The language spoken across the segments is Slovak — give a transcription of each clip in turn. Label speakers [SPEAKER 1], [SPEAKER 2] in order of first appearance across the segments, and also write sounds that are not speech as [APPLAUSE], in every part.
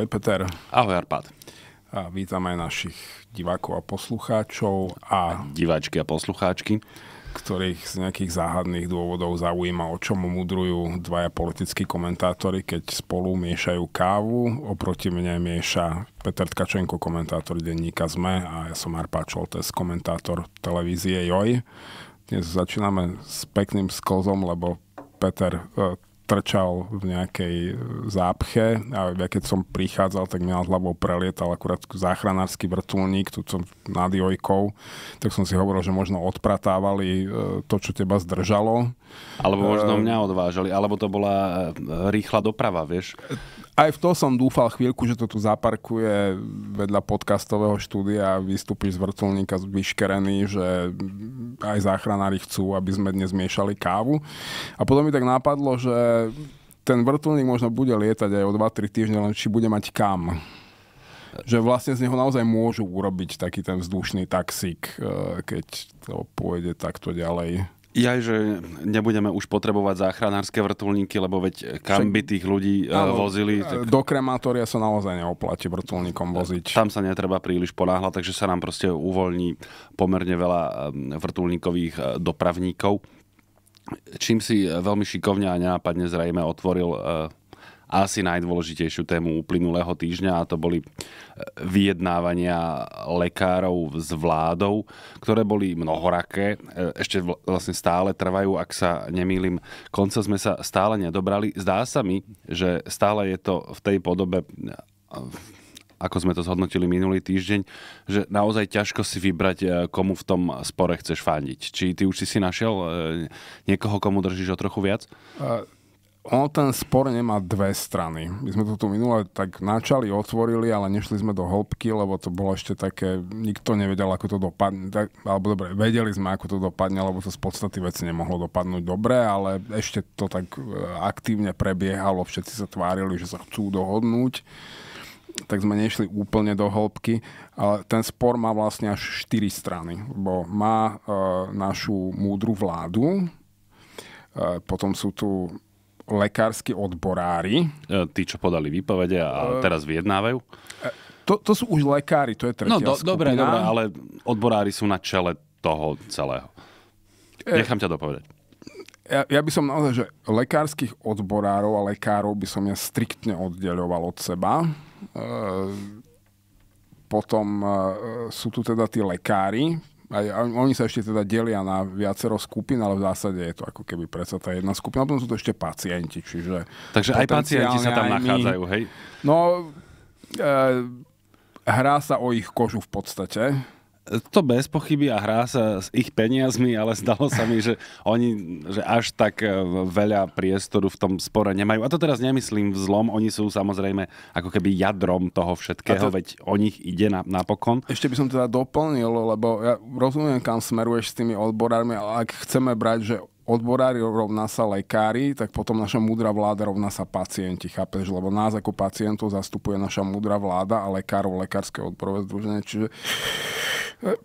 [SPEAKER 1] Ahoj Peter. Ahoj Arpad. A vítam aj našich divákov a poslucháčov. A, a diváčky a poslucháčky. Ktorých z nejakých záhadných dôvodov zaujíma, o čom mudrujú dvaja politickí komentátori, keď spolu miešajú kávu. Oproti mne mieša Peter Tkačenko, komentátor denníka ZME a ja som Arpad Čoltes, komentátor televízie JOJ. Dnes začíname s pekným sklzom, lebo Peter, e, trčal v nejakej zápche a ja keď som prichádzal, tak mi nad hlavou prelietal akurát záchranársky vrtulník, tu som nad Jojkou, tak som si hovoril, že možno odpratávali e, to, čo teba zdržalo. Alebo možno e, mňa odvážali, alebo to bola e, rýchla doprava, vieš? Aj v to som dúfal chvíľku, že to tu zaparkuje vedľa podcastového štúdia a vystúpiš z vrtulníka vyškerený, že aj záchranári chcú, aby sme dnes miešali kávu. A potom mi tak napadlo, že ten vrtulník možno bude lietať aj o 2-3 týždne, len či bude mať kam že vlastne z neho naozaj môžu urobiť taký ten vzdušný taxík, eh, keď to pôjde takto ďalej.
[SPEAKER 2] Ja, že nebudeme už potrebovať záchranárske vrtulníky, lebo veď kam by tých ľudí Ale, vozili. E, tak... Do krematória sa naozaj neoplatí vrtulníkom voziť. Tam sa netreba príliš ponáhľať, takže sa nám proste uvoľní pomerne veľa e, vrtulníkových e, dopravníkov. Čím si veľmi šikovne a nenápadne zrejme otvoril asi najdôležitejšiu tému uplynulého týždňa a to boli e, vyjednávania lekárov s vládou, ktoré boli mnohoraké, e, ešte vlastne stále trvajú, ak sa nemýlim. Konca sme sa stále nedobrali. Zdá sa mi, že stále je to v tej podobe e, ako sme to zhodnotili minulý týždeň, že naozaj ťažko si vybrať, komu v tom spore chceš fandiť. Či ty už si si našiel niekoho, komu držíš o trochu viac?
[SPEAKER 1] Uh on ten spor nemá dve strany. My sme to tu minule tak načali, otvorili, ale nešli sme do hĺbky, lebo to bolo ešte také, nikto nevedel, ako to dopadne. Tak, alebo dobre, vedeli sme, ako to dopadne, lebo to z podstaty veci nemohlo dopadnúť dobre, ale ešte to tak e, aktívne prebiehalo, všetci sa tvárili, že sa chcú dohodnúť tak sme nešli úplne do hĺbky, ale ten spor má vlastne až 4 strany, bo má e, našu múdru vládu, e, potom sú tu lekársky odborári. E, tí,
[SPEAKER 2] čo podali výpovede a e, teraz vyjednávajú? E, to, to sú už lekári, to je tretia No do, dobre, dobre, ale odborári sú na čele toho celého. Nechám ťa dopovedať.
[SPEAKER 1] Ja, ja by som naozaj, že lekárskych odborárov a lekárov by som ja striktne oddeľoval od seba. E, potom e, sú tu teda tí lekári, aj, oni sa ešte teda delia na viacero skupín, ale v zásade je to ako keby predsa tá jedna skupina. Potom sú to ešte pacienti, čiže... Takže aj pacienti sa tam nachádzajú, hej?
[SPEAKER 2] No, e, hrá sa o ich kožu v podstate to bez pochyby a hrá sa s ich peniazmi, ale zdalo sa mi, že oni že až tak e, veľa priestoru v tom spore nemajú. A to teraz nemyslím vzlom, zlom, oni sú samozrejme ako keby jadrom toho všetkého, to... veď o nich ide na, napokon. Ešte by
[SPEAKER 1] som teda doplnil, lebo ja rozumiem, kam smeruješ s tými odborármi, ale ak chceme brať, že odborári rovná sa lekári, tak potom naša múdra vláda rovná sa pacienti, chápeš? Lebo nás ako pacientov zastupuje naša múdra vláda a lekárov lekárske odborové združenie. Čiže eh,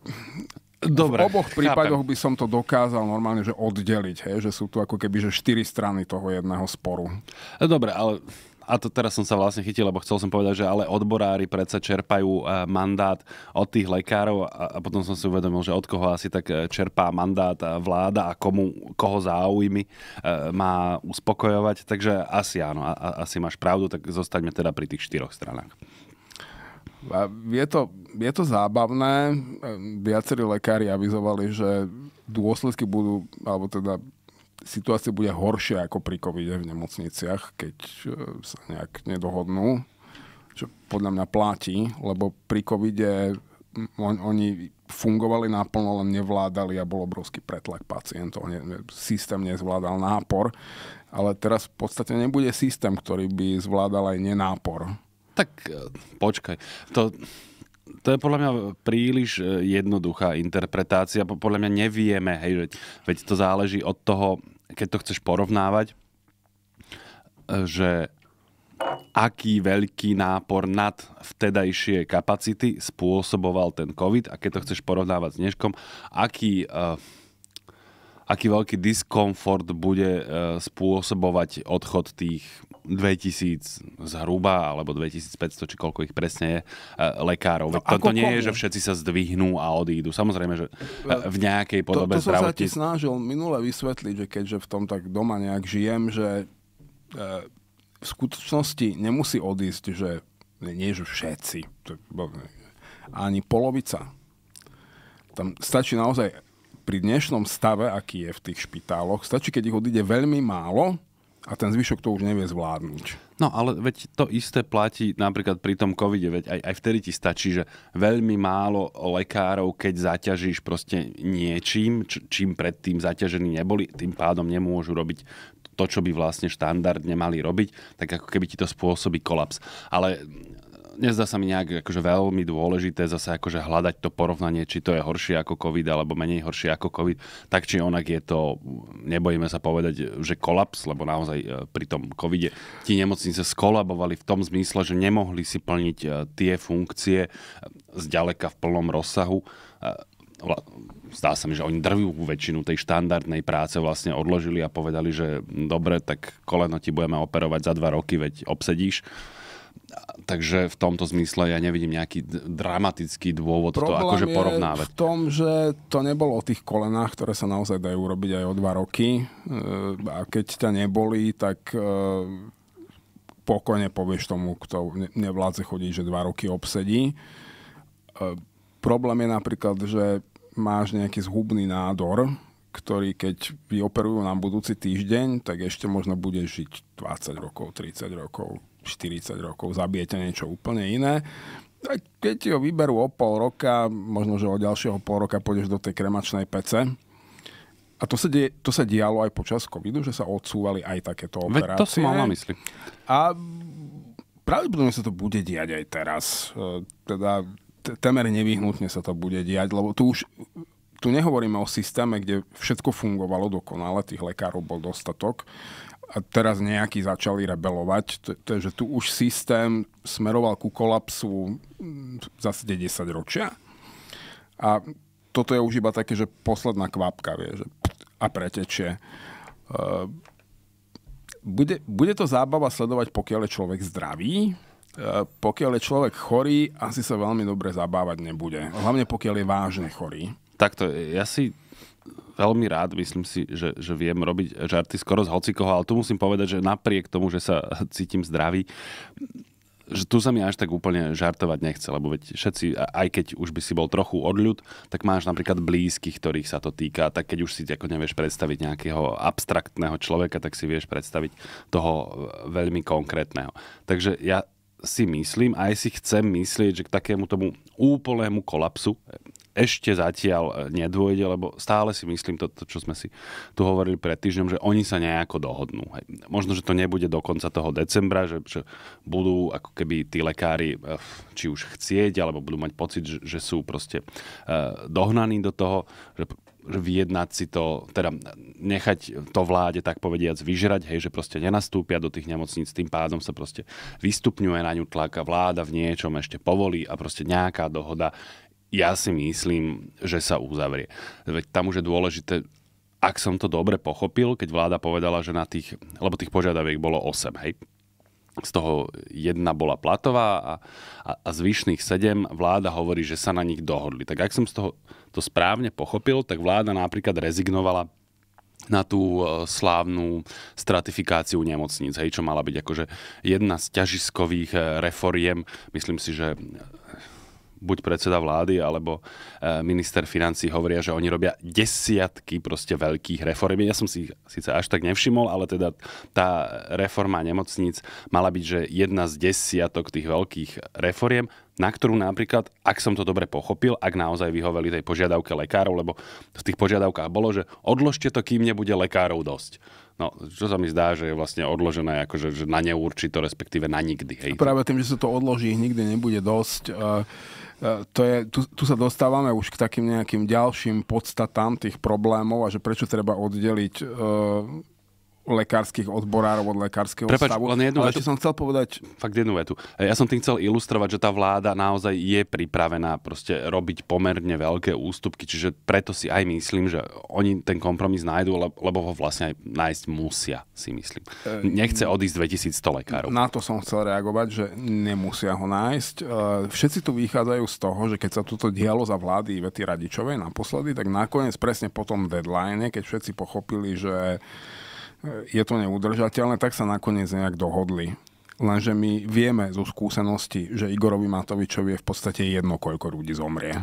[SPEAKER 1] Dobre, v oboch prípadoch chápem. by som to dokázal normálne že oddeliť, hej? že sú tu ako keby že štyri strany toho jedného sporu.
[SPEAKER 2] Dobre, ale a to teraz som sa vlastne chytil, lebo chcel som povedať, že ale odborári predsa čerpajú e, mandát od tých lekárov a potom som si uvedomil, že od koho asi tak e, čerpá mandát e, vláda a komu, koho záujmy má uspokojovať. Takže asi áno, a, asi máš pravdu, tak zostaňme teda pri tých štyroch stranách.
[SPEAKER 1] Je to, je to zábavné. Viacerí lekári avizovali, že dôsledky budú, alebo teda situácia bude horšia ako pri Covid v nemocniciach, keď e, sa nejak nedohodnú, čo podľa mňa platí, lebo pri covide on, oni fungovali naplno, len nevládali a bol obrovský pretlak pacientov. Ne, ne, systém nezvládal nápor, ale teraz v podstate nebude systém, ktorý by zvládal
[SPEAKER 2] aj nenápor. Tak e, počkaj, to, to je podľa mňa príliš e, jednoduchá interpretácia, podľa mňa nevieme, hej, veď to záleží od toho, keď to chceš porovnávať, e, že aký veľký nápor nad vtedajšie kapacity spôsoboval ten COVID a keď to chceš porovnávať s dneškom, aký uh, aký veľký diskomfort bude e, spôsobovať odchod tých 2000 zhruba, alebo 2500, či koľko ich presne je, e, lekárov. No, to, to nie je, že všetci sa zdvihnú a odídu. Samozrejme, že e, v nejakej podobe to, to zdravotí... som sa ti
[SPEAKER 1] snažil minule vysvetliť, že keďže v tom tak doma nejak žijem, že v skutočnosti nemusí odísť, že nie, že všetci, ani polovica. Tam stačí naozaj pri dnešnom stave, aký je v tých špitáloch, stačí, keď ich odíde veľmi málo a ten zvyšok to už nevie zvládnuť.
[SPEAKER 2] No ale veď to isté platí napríklad pri tom covide, veď aj, aj vtedy ti stačí, že veľmi málo lekárov, keď zaťažíš proste niečím, čím predtým zaťažení neboli, tým pádom nemôžu robiť to, čo by vlastne štandardne mali robiť, tak ako keby ti to spôsobí kolaps. Ale nezdá sa mi nejak akože veľmi dôležité zase akože hľadať to porovnanie, či to je horšie ako COVID alebo menej horšie ako COVID. Tak či onak je to, nebojíme sa povedať, že kolaps, lebo naozaj e, pri tom covide ti nemocnice skolabovali v tom zmysle, že nemohli si plniť e, tie funkcie e, zďaleka v plnom rozsahu zdá sa mi, že oni drvú väčšinu tej štandardnej práce vlastne odložili a povedali, že dobre, tak koleno ti budeme operovať za dva roky, veď obsedíš Takže v tomto zmysle ja nevidím nejaký dramatický dôvod Problém to akože porovnávať. v
[SPEAKER 1] tom, že to nebolo o tých kolenách, ktoré sa naozaj dajú urobiť aj o dva roky. E, a keď ťa neboli, tak e, pokojne povieš tomu, kto nevládze chodiť, že dva roky obsedí. E, problém je napríklad, že máš nejaký zhubný nádor, ktorý keď vyoperujú na budúci týždeň, tak ešte možno bude žiť 20 rokov, 30 rokov. 40 rokov, zabijete niečo úplne iné. A keď ti ho vyberú o pol roka, možno, že o ďalšieho pol roka pôjdeš do tej kremačnej pece, a to sa, die, to sa dialo aj počas covidu, že sa odsúvali aj takéto operácie. Veď to som mal na mysli. A pravdepodobne sa to bude diať aj teraz. E, teda temer nevyhnutne sa to bude diať, lebo tu už tu nehovoríme o systéme, kde všetko fungovalo dokonale, tých lekárov bol dostatok a teraz nejakí začali rebelovať, takže tu už systém smeroval ku kolapsu mm, zase 10 ročia. A toto je už iba také, že posledná kvapka, vie, že a pretečie. E, bude, bude to zábava sledovať, pokiaľ je človek zdravý, e, pokiaľ je človek chorý, asi sa veľmi dobre zabávať nebude. Hlavne pokiaľ je vážne chorý.
[SPEAKER 2] Takto, ja si veľmi rád, myslím si, že, že viem robiť žarty skoro z hocikoho, ale tu musím povedať, že napriek tomu, že sa [LAUGHS] cítim zdravý, že tu sa mi až tak úplne žartovať nechce, lebo veď všetci, aj keď už by si bol trochu odľud, tak máš napríklad blízkych, ktorých sa to týka, tak keď už si ako nevieš predstaviť nejakého abstraktného človeka, tak si vieš predstaviť toho veľmi konkrétneho. Takže ja si myslím, aj si chcem myslieť, že k takému tomu úplnému kolapsu ešte zatiaľ e, nedôjde, lebo stále si myslím to, to, čo sme si tu hovorili pred týždňom, že oni sa nejako dohodnú. Hej. Možno, že to nebude do konca toho decembra, že, že budú ako keby tí lekári e, či už chcieť, alebo budú mať pocit, že, že sú proste e, dohnaní do toho, že vyjednať si to, teda nechať to vláde tak povediac vyžrať, hej, že proste nenastúpia do tých nemocníc, tým pádom sa proste vystupňuje na ňu tlak a vláda v niečom ešte povolí a proste nejaká dohoda ja si myslím, že sa uzavrie. Veď tam už je dôležité, ak som to dobre pochopil, keď vláda povedala, že na tých, lebo tých požiadaviek bolo 8, hej? Z toho jedna bola platová a, a, a zvyšných 7 vláda hovorí, že sa na nich dohodli. Tak ak som z toho to správne pochopil, tak vláda napríklad rezignovala na tú e, slávnu stratifikáciu nemocníc, hej, čo mala byť akože jedna z ťažiskových e, reforiem. Myslím si, že buď predseda vlády alebo e, minister financí hovoria, že oni robia desiatky proste veľkých reform. Ja som si ich síce až tak nevšimol, ale teda tá reforma nemocníc mala byť, že jedna z desiatok tých veľkých reforiem, na ktorú napríklad, ak som to dobre pochopil, ak naozaj vyhoveli tej požiadavke lekárov, lebo v tých požiadavkách bolo, že odložte to, kým nebude lekárov dosť. No, čo sa mi zdá, že je vlastne odložené akože, že na neurčito, respektíve na nikdy. Hej. Práve
[SPEAKER 1] tým, že sa to odloží, nikdy nebude dosť. Uh E, to je, tu, tu sa dostávame už k takým nejakým ďalším podstatám tých problémov a že prečo treba oddeliť e, lekárskych odborárov od lekárskeho Prepač, stavu. Len jednu vetu, som
[SPEAKER 2] chcel povedať... Fakt jednu vetu. E, ja som tým chcel ilustrovať, že tá vláda naozaj je pripravená proste robiť pomerne veľké ústupky, čiže preto si aj myslím, že oni ten kompromis nájdú, lebo ho vlastne aj nájsť musia, si myslím. E, Nechce odísť 2100 lekárov.
[SPEAKER 1] Na to som chcel reagovať, že nemusia ho nájsť. E, všetci tu vychádzajú z toho, že keď sa toto dialo za vlády Vety Radičovej naposledy, tak nakoniec presne po tom deadline, keď všetci pochopili, že je to neudržateľné, tak sa nakoniec nejak dohodli. Lenže my vieme zo skúsenosti, že Igorovi Matovičovi je v podstate jedno, koľko ľudí zomrie.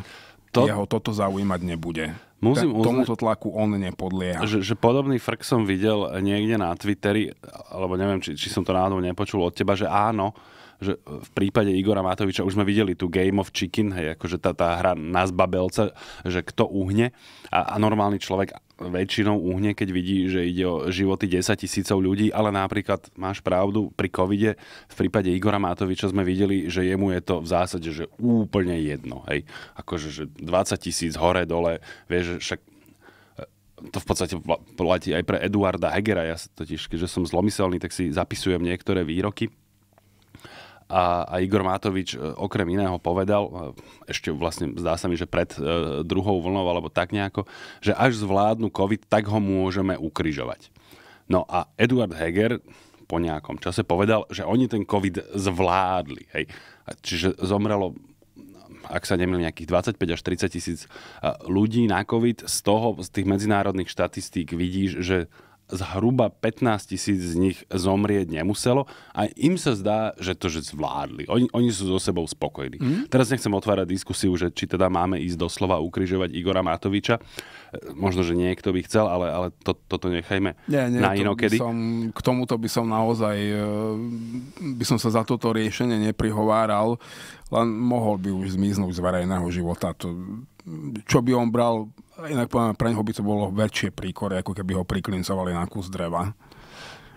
[SPEAKER 1] To... Jeho toto zaujímať nebude. Musím Ta, tomuto tlaku on nepodlieha. Že,
[SPEAKER 2] že podobný frk som videl niekde na Twitteri, alebo neviem, či, či som to náhodou nepočul od teba, že áno, že e, v prípade Igora Matoviča už sme videli tu Game of Chicken, hej, akože tá, tá hra na zbabelce, že kto uhne a, a normálny človek väčšinou uhne, keď vidí, že ide o životy 10 tisícov ľudí, ale napríklad máš pravdu, pri covide v prípade Igora Matoviča sme videli, že jemu je to v zásade že úplne jedno. Hej. Akože že 20 tisíc hore, dole, vieš, však e, to v podstate platí aj pre Eduarda Hegera. Ja totiž, keďže som zlomyselný, tak si zapisujem niektoré výroky. A, a Igor Matovič e, okrem iného povedal, e, ešte vlastne zdá sa mi, že pred e, druhou vlnou alebo tak nejako, že až zvládnu COVID, tak ho môžeme ukryžovať. No a Eduard Heger po nejakom čase povedal, že oni ten COVID zvládli. Hej. Čiže zomrelo ak sa nemýlim, nejakých 25 až 30 tisíc ľudí na COVID. Z toho, z tých medzinárodných štatistík vidíš, že zhruba 15 tisíc z nich zomrieť nemuselo a im sa zdá, že to že zvládli. Oni, oni sú so sebou spokojní. Mm. Teraz nechcem otvárať diskusiu, že či teda máme ísť doslova ukrižovať Igora Matoviča. Možno, že niekto by chcel, ale, ale to, toto nechajme nie, nie, na inokedy. To
[SPEAKER 1] som, k tomuto by som naozaj, e, by som sa za toto riešenie neprihováral, len mohol by už zmiznúť z verejného života. To, čo by on bral inak povedané, pre neho by to bolo väčšie príkore, ako keby ho priklincovali na kus dreva.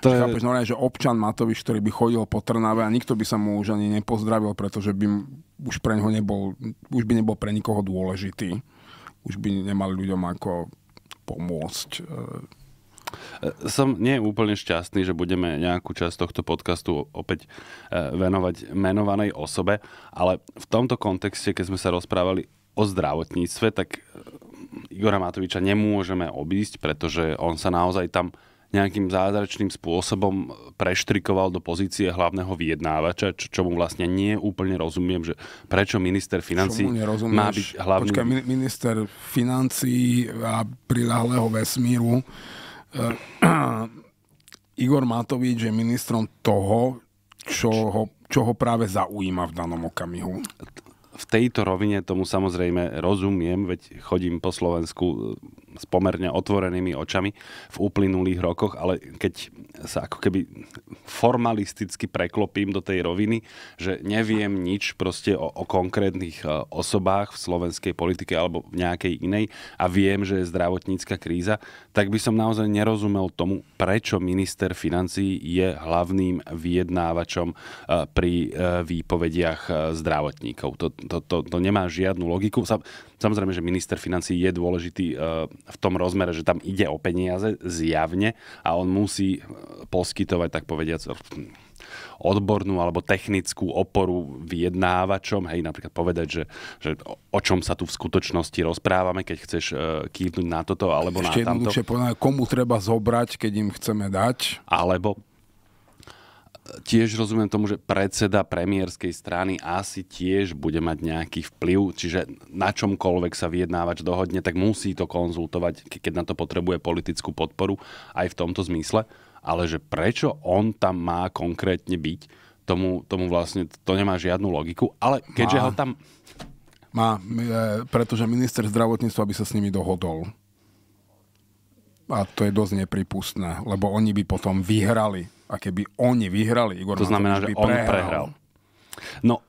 [SPEAKER 1] To je... Chápeš, normálne, že občan Matovič, ktorý by chodil po Trnave a nikto by sa mu už ani nepozdravil, pretože by už pre neho nebol, už by nebol pre nikoho dôležitý. Už by nemali ľuďom ako pomôcť. E.
[SPEAKER 2] E, som nie úplne šťastný, že budeme nejakú časť tohto podcastu opäť e, venovať menovanej osobe, ale v tomto kontexte, keď sme sa rozprávali o zdravotníctve, tak Igora Matoviča nemôžeme obísť, pretože on sa naozaj tam nejakým zázračným spôsobom preštrikoval do pozície hlavného vyjednávača, čo, čo mu vlastne nie úplne rozumiem, že prečo minister financí má byť hlavný... Počkaj,
[SPEAKER 1] minister financí a prilahlého vesmíru eh, [CLEARS THROAT] Igor Matovič je ministrom toho, čo ho, čo ho práve zaujíma v danom okamihu
[SPEAKER 2] v tejto rovine tomu samozrejme rozumiem, veď chodím po Slovensku s pomerne otvorenými očami v uplynulých rokoch, ale keď sa ako keby formalisticky preklopím do tej roviny, že neviem nič proste o, o konkrétnych e, osobách v slovenskej politike alebo v nejakej inej a viem, že je zdravotnícka kríza, tak by som naozaj nerozumel tomu, prečo minister financií je hlavným vyjednávačom e, pri e, výpovediach zdravotníkov. To, to, to, to nemá žiadnu logiku. sam. Samozrejme, že minister financí je dôležitý e, v tom rozmere, že tam ide o peniaze zjavne a on musí e, poskytovať, tak povediať, odbornú alebo technickú oporu vyjednávačom, hej, napríklad povedať, že, že o čom sa tu v skutočnosti rozprávame, keď chceš uh, kývnuť na toto alebo Ešte na tamto. Ešte
[SPEAKER 1] komu treba zobrať,
[SPEAKER 2] keď im chceme dať. Alebo tiež rozumiem tomu, že predseda premiérskej strany asi tiež bude mať nejaký vplyv, čiže na čomkoľvek sa vyjednávač dohodne, tak musí to konzultovať, keď na to potrebuje politickú podporu, aj v tomto zmysle. Ale že prečo on tam má konkrétne byť, tomu, tomu vlastne to nemá žiadnu logiku. Ale keďže má, ho tam...
[SPEAKER 1] Má, e, pretože minister zdravotníctva by sa s nimi dohodol a to je dosť
[SPEAKER 2] nepripustné, lebo oni by potom vyhrali. A keby oni vyhrali, Igor To znamená, že on prehral. prehral. No,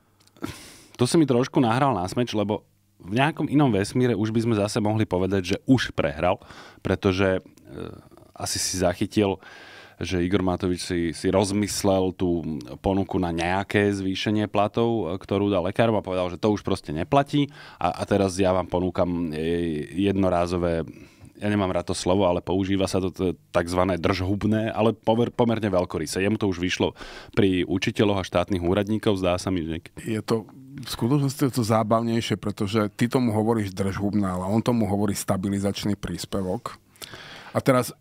[SPEAKER 2] to si mi trošku nahral na smeč, lebo v nejakom inom vesmíre už by sme zase mohli povedať, že už prehral, pretože e, asi si zachytil, že Igor Matovič si, si rozmyslel tú ponuku na nejaké zvýšenie platov, e, ktorú dal lekárom a povedal, že to už proste neplatí a, a teraz ja vám ponúkam jednorázové ja nemám rád to slovo, ale používa sa to tzv. držhubné, ale pover, pomerne veľkoryse. Jemu to už vyšlo pri učiteľoch a štátnych úradníkov, zdá sa mi, že...
[SPEAKER 1] Je to v skutočnosti je to zábavnejšie, pretože ty tomu hovoríš držhubná, ale on tomu hovorí stabilizačný príspevok. A teraz e,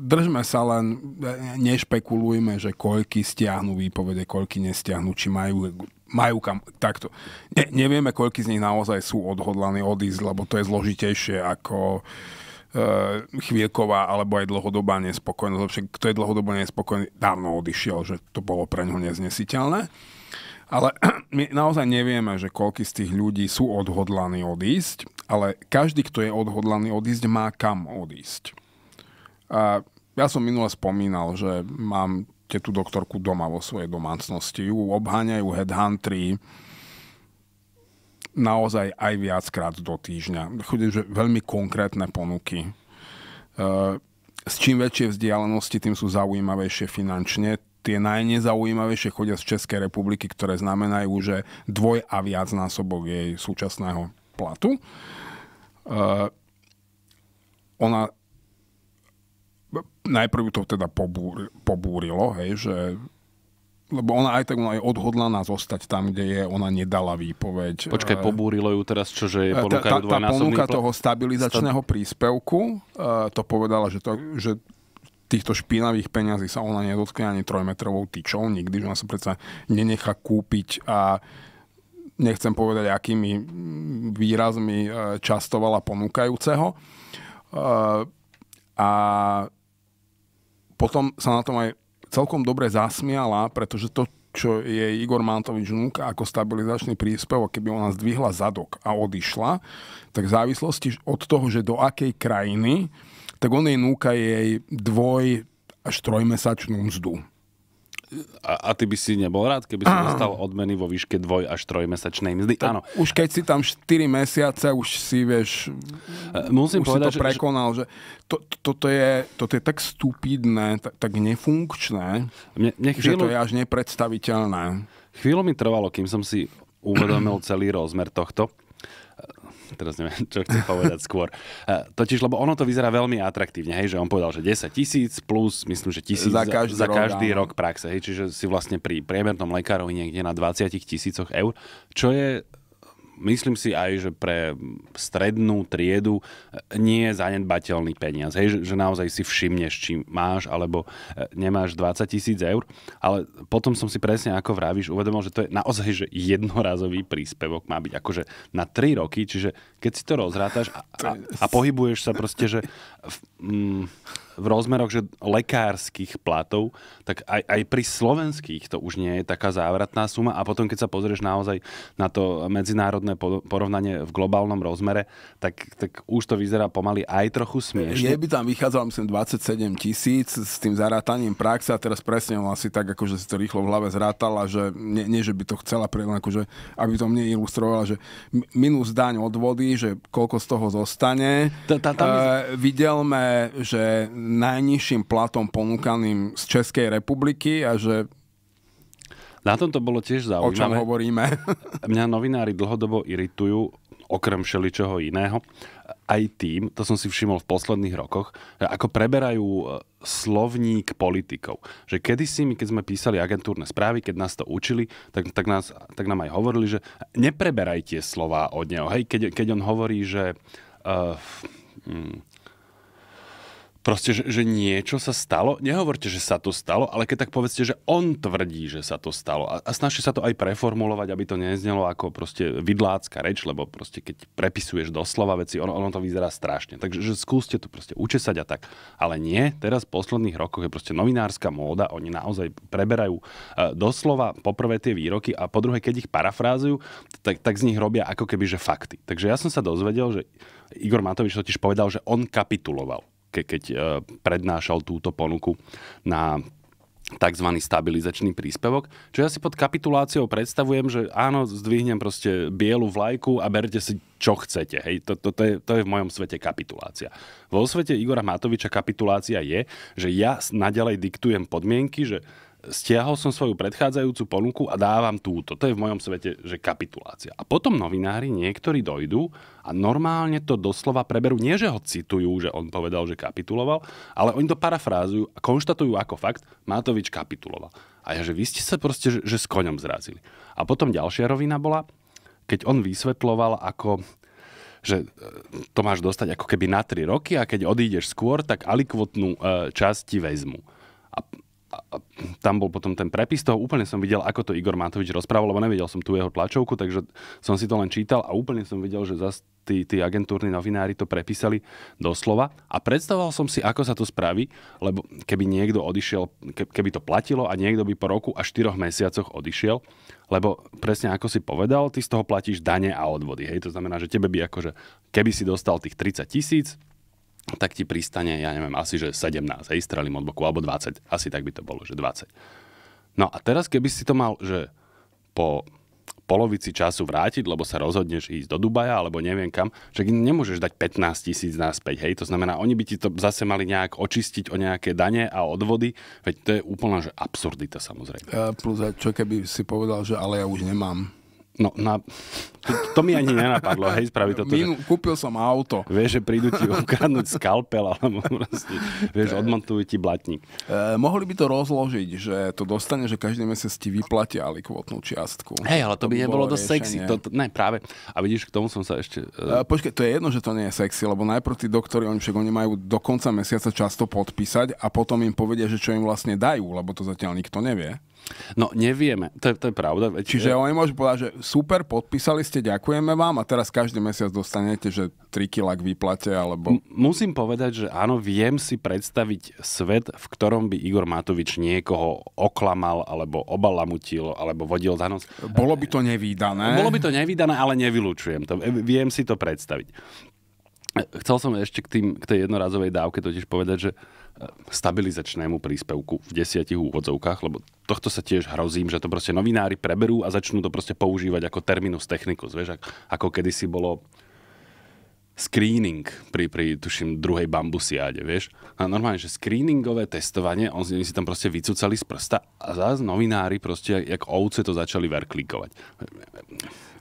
[SPEAKER 1] držme sa len, e, nešpekulujme, že koľky stiahnu výpovede, koľky nestiahnu, či majú majú kam takto. Ne, nevieme, koľko z nich naozaj sú odhodlaní odísť, lebo to je zložitejšie ako e, chvíľková alebo aj dlhodobá nespokojnosť. Lebo však kto je dlhodobo nespokojný, dávno odišiel, že to bolo pre ňu neznesiteľné. Ale [CLEARS THROAT] my naozaj nevieme, že koľko z tých ľudí sú odhodlaní odísť, ale každý, kto je odhodlaný odísť, má kam odísť. A ja som minule spomínal, že mám máte tú doktorku doma vo svojej domácnosti. Ju obháňajú headhuntry naozaj aj viackrát do týždňa. Chodí, že veľmi konkrétne ponuky. E, s čím väčšie vzdialenosti, tým sú zaujímavejšie finančne. Tie najnezaujímavejšie chodia z Českej republiky, ktoré znamenajú, že dvoj a viac násobok jej súčasného platu. E, ona najprv to teda pobúr, pobúrilo, hej, že lebo ona aj tak ona je odhodlaná zostať tam, kde je, ona nedala výpoveď. Počkaj, e,
[SPEAKER 2] pobúrilo ju teraz, že je ponúkajú tá, tá, ponuka pl- toho stabilizačného
[SPEAKER 1] sta- príspevku, e, to povedala, že, to, že týchto špinavých peňazí sa ona nedotkne ani trojmetrovou tyčou nikdy, že ona sa predsa nenechá kúpiť a nechcem povedať, akými výrazmi e, častovala ponúkajúceho. A potom sa na tom aj celkom dobre zasmiala, pretože to, čo je Igor Mantovič vnúka ako stabilizačný príspevok, keby ona zdvihla zadok a odišla, tak v závislosti od toho, že do akej krajiny, tak on jej núka jej dvoj až trojmesačnú mzdu
[SPEAKER 2] a, a ty by si nebol rád, keby som dostal odmeny vo výške dvoj až trojmesačnej mzdy? Áno. Už keď si tam 4 mesiace, už si vieš, e, Musím už povedať, si to prekonal, že, že to, toto, je, toto je tak stupidné, tak, tak nefunkčné, mne, mne chvíľu, že to je až nepredstaviteľné. Chvíľu mi trvalo, kým som si uvedomil celý rozmer tohto teraz neviem, čo chcem povedať skôr. E, totiž, lebo ono to vyzerá veľmi atraktívne, hej, že on povedal, že 10 tisíc plus, myslím, že tisíc za každý, za, každý rok, rok praxe, hej, čiže si vlastne pri priemernom lekárovi niekde na 20 tisícoch eur, čo je myslím si aj, že pre strednú triedu e, nie je zanedbateľný peniaz. Hej, že, že naozaj si všimneš, či máš alebo e, nemáš 20 tisíc eur. Ale potom som si presne, ako vravíš, uvedomil, že to je naozaj že jednorazový príspevok. Má byť akože na 3 roky, čiže keď si to rozrátaš a, a, a pohybuješ sa proste, že... Mm, v rozmeroch že lekárskych platov, tak aj, aj pri slovenských to už nie je taká závratná suma. A potom, keď sa pozrieš naozaj na to medzinárodné porovnanie v globálnom rozmere, tak, tak už to vyzerá pomaly aj trochu smiešne. Je
[SPEAKER 1] by tam vychádzalo, myslím, 27 tisíc s tým zarátaním praxe a teraz presne on asi tak, akože si to rýchlo v hlave zrátala, že nie, nie že by to chcela, pre, že akože, aby to mne ilustrovala, že minus daň odvody, že koľko z toho zostane. E, eh, videlme, že najnižším platom ponúkaným z Českej republiky a že na tom to
[SPEAKER 2] bolo tiež zaujímavé. O čom hovoríme? [LAUGHS] Mňa novinári dlhodobo iritujú, okrem všeličoho iného, aj tým, to som si všimol v posledných rokoch, ako preberajú e, slovník politikov. Že kedysi my, keď sme písali agentúrne správy, keď nás to učili, tak, tak, nás, tak nám aj hovorili, že nepreberajte slova od neho. Hej, keď, keď on hovorí, že... Uh, Proste, že, že niečo sa stalo. Nehovorte, že sa to stalo, ale keď tak povedzte, že on tvrdí, že sa to stalo. A, a snaží sa to aj preformulovať, aby to neznelo ako proste vidlácka reč, lebo proste keď prepisuješ doslova veci, ono, ono to vyzerá strašne. Takže že skúste to proste učesať a tak. Ale nie, teraz v posledných rokoch je proste novinárska móda, oni naozaj preberajú e, doslova poprvé tie výroky a po druhé, keď ich parafrázujú, tak, tak z nich robia ako keby že fakty. Takže ja som sa dozvedel, že Igor Matovič totiž povedal, že on kapituloval ke, keď e, prednášal túto ponuku na tzv. stabilizačný príspevok. Čo ja si pod kapituláciou predstavujem, že áno, zdvihnem proste bielu vlajku a berte si čo chcete. Hej, to, to, to, je, to je v mojom svete kapitulácia. Vo svete Igora Matoviča kapitulácia je, že ja naďalej diktujem podmienky, že stiahol som svoju predchádzajúcu ponuku a dávam túto. To je v mojom svete, že kapitulácia. A potom novinári niektorí dojdú a normálne to doslova preberú. Nie, že ho citujú, že on povedal, že kapituloval, ale oni to parafrázujú a konštatujú ako fakt, Matovič kapituloval. A ja, že vy ste sa proste, že, že s koňom zrazili. A potom ďalšia rovina bola, keď on vysvetloval, ako že e, to máš dostať ako keby na 3 roky a keď odídeš skôr, tak alikvotnú e, časť ti vezmu tam bol potom ten prepis toho, úplne som videl, ako to Igor Matovič rozprával, lebo nevidel som tú jeho tlačovku, takže som si to len čítal a úplne som videl, že zase tí, tí agentúrni novinári to prepísali doslova a predstavoval som si, ako sa to spraví, lebo keby niekto odišiel, keby to platilo a niekto by po roku a 4 mesiacoch odišiel, lebo presne ako si povedal, ty z toho platíš dane a odvody, hej, to znamená, že tebe by akože, keby si dostal tých 30 tisíc, tak ti pristane, ja neviem, asi že 17, hej, strelím od boku, alebo 20, asi tak by to bolo, že 20. No a teraz, keby si to mal, že po polovici času vrátiť, lebo sa rozhodneš ísť do Dubaja alebo neviem kam, však nemôžeš dať 15 tisíc náspäť, hej, to znamená, oni by ti to zase mali nejak očistiť o nejaké dane a odvody, veď to je úplná, že absurdita samozrejme.
[SPEAKER 1] Ja, plus, čo keby si
[SPEAKER 2] povedal, že ale ja už nemám No, na, to, to mi ani nenapadlo, hej, spraviť toto. Minu, že, kúpil som auto. Vieš, že prídu ti ukradnúť skalpel, alebo proste, vieš, odmontujú
[SPEAKER 1] ti blatník. E, mohli by to rozložiť, že to dostane, že každý mesiac ti vyplatia alikvotnú
[SPEAKER 2] čiastku. Hej, ale to, to by, by nebolo dosť sexy. To, to, ne, práve. A vidíš, k tomu som sa ešte... E-, e,
[SPEAKER 1] počkaj, to je jedno, že to nie je sexy, lebo najprv tí doktori, oni však oni majú do konca mesiaca často podpísať a potom im povedia, že čo im vlastne dajú, lebo to zatiaľ nikto nevie. No nevieme, to je, to je pravda. Veď... Čiže oni môžu povedať, že super, podpísali ste, ďakujeme vám a teraz každý mesiac dostanete,
[SPEAKER 2] že 3 kila k výplate alebo... M- musím povedať, že áno, viem si predstaviť svet, v ktorom by Igor Matovič niekoho oklamal alebo obalamutil alebo vodil za nos. Bolo by to nevýdané. Bolo by to nevýdané, ale nevylučujem to. Viem si to predstaviť. Chcel som ešte k, tým, k tej jednorazovej dávke totiž povedať, že stabilizačnému príspevku v desiatich úvodzovkách, lebo tohto sa tiež hrozím, že to proste novinári preberú a začnú to proste používať ako terminus technicus, vieš, ako kedysi bolo screening pri, pri tuším, druhej bambusiáde, vieš. A normálne, že screeningové testovanie, on si tam proste vycúcali z prsta a zás novinári proste, jak ovce to začali verklikovať.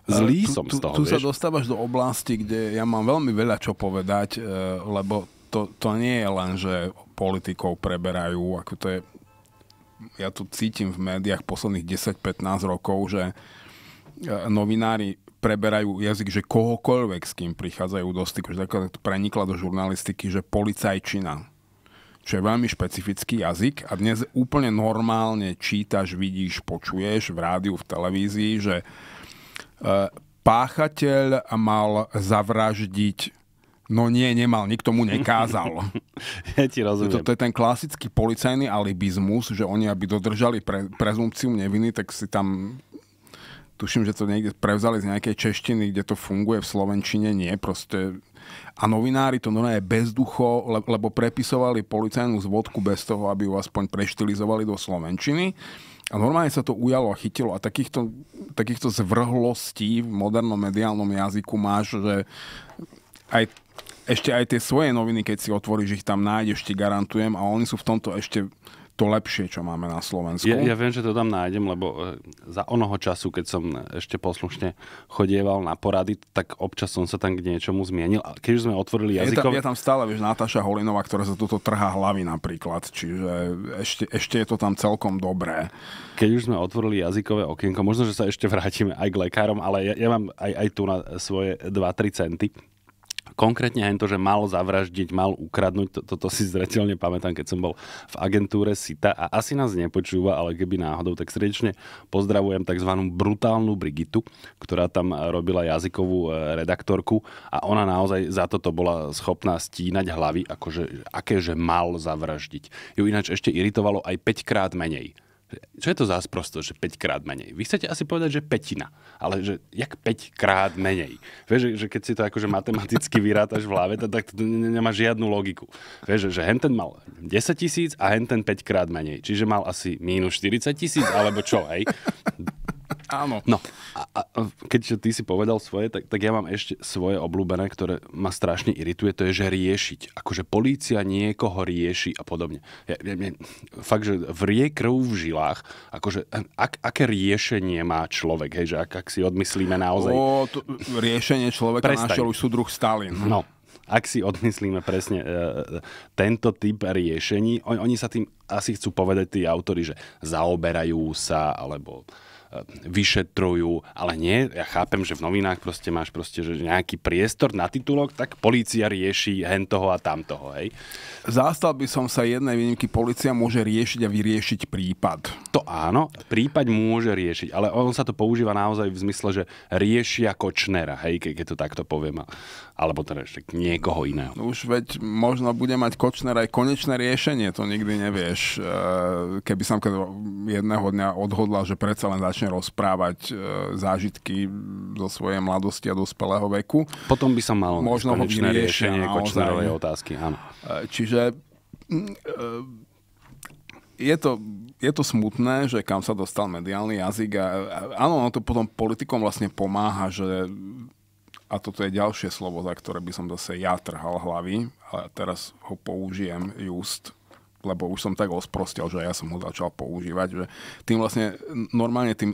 [SPEAKER 2] Zlý e, tu, som z toho, Tu, tu vieš? sa
[SPEAKER 1] dostávaš do oblasti, kde ja mám veľmi veľa čo povedať, e, lebo to, to nie je len, že politikov preberajú, ako to je, ja to cítim v médiách posledných 10-15 rokov, že e, novinári preberajú jazyk, že kohokoľvek, s kým prichádzajú do styku, že takto prenikla do žurnalistiky, že policajčina, čo je veľmi špecifický jazyk a dnes úplne normálne čítaš, vidíš, počuješ v rádiu, v televízii, že e, páchateľ mal zavraždiť No nie, nemal, nikto mu nekázal.
[SPEAKER 2] [LAUGHS] ja ti rozumiem. to
[SPEAKER 1] je ten klasický policajný alibizmus, že oni, aby dodržali pre, prezumpciu neviny, tak si tam tuším, že to niekde prevzali z nejakej češtiny, kde to funguje v Slovenčine, nie, proste a novinári to normálne bezducho, le, lebo prepisovali policajnú zvodku bez toho, aby ju aspoň preštilizovali do Slovenčiny. A normálne sa to ujalo a chytilo. A takýchto, takýchto zvrhlostí v modernom mediálnom jazyku máš, že aj ešte aj tie svoje noviny, keď si otvoríš, ich tam nájdeš, ti garantujem. A oni sú v tomto ešte to lepšie, čo máme na Slovensku. Ja, ja
[SPEAKER 2] viem, že to tam nájdem, lebo e, za onoho času, keď som ešte poslušne chodieval na porady, tak občas som sa tam k niečomu zmienil. A keď už sme otvorili jazykov... Je tam, je
[SPEAKER 1] tam stále, vieš, Natáša Holinová, ktorá sa toto trhá hlavy napríklad,
[SPEAKER 2] čiže ešte, ešte je to tam celkom dobré. Keď už sme otvorili jazykové okienko, možno, že sa ešte vrátime aj k lekárom, ale ja, ja mám aj, aj tu na svoje 2-3 centy konkrétne aj to, že mal zavraždiť, mal ukradnúť, toto to, to si zretelne pamätám, keď som bol v agentúre SITA a asi nás nepočúva, ale keby náhodou, tak srdečne pozdravujem tzv. brutálnu Brigitu, ktorá tam robila jazykovú e, redaktorku a ona naozaj za toto bola schopná stínať hlavy, akože akéže mal zavraždiť. Ju ináč ešte iritovalo aj 5 krát menej čo je to za sprosto, že 5 krát menej? Vy chcete asi povedať, že petina, ale že jak 5 krát menej? Vieš, že, že keď si to akože matematicky vyrátaš v hlave, tak to nemá žiadnu logiku. Vieš, že, že henten mal 10 tisíc a henten 5 krát menej, čiže mal asi mínus 40 tisíc, alebo čo, hej? Áno. No, a, a keďže ty si povedal svoje, tak, tak ja mám ešte svoje obľúbené, ktoré ma strašne irituje, to je, že riešiť. Akože polícia niekoho rieši a podobne. Ja, ja, ja, fakt, že vrie krv v žilách, akože ak, aké riešenie má človek, hej, že ak, ak si odmyslíme naozaj... O,
[SPEAKER 1] to, riešenie človeka Prestaň. našiel už súdruh Stalin. No,
[SPEAKER 2] ak si odmyslíme presne e, tento typ riešení, on, oni sa tým asi chcú povedať tí autory, že zaoberajú sa, alebo vyšetrujú, ale nie, ja chápem, že v novinách proste máš proste že nejaký priestor na titulok, tak polícia rieši hen toho a tamtoho, hej? Zastal by som sa jednej výnimky, policia môže riešiť a vyriešiť prípad. To áno, prípad môže riešiť, ale on sa to používa naozaj v zmysle, že riešia Kočnera, hej, keď to takto poviem alebo teda ešte niekoho iného. No už veď možno bude mať Kočner aj konečné riešenie, to
[SPEAKER 1] nikdy nevieš. E, keby som jedného dňa odhodla, že predsa len začne rozprávať e, zážitky zo svojej mladosti a dospelého veku. Potom by sa malo možno konečné riešenie Kočnerovej otázky, áno. E, čiže mm, je to, je to smutné, že kam sa dostal mediálny jazyk a áno, ono to potom politikom vlastne pomáha, že a toto je ďalšie slovo, za ktoré by som zase ja trhal hlavy, ale teraz ho použijem just, lebo už som tak osprostel, že ja som ho začal používať, že tým vlastne normálne tým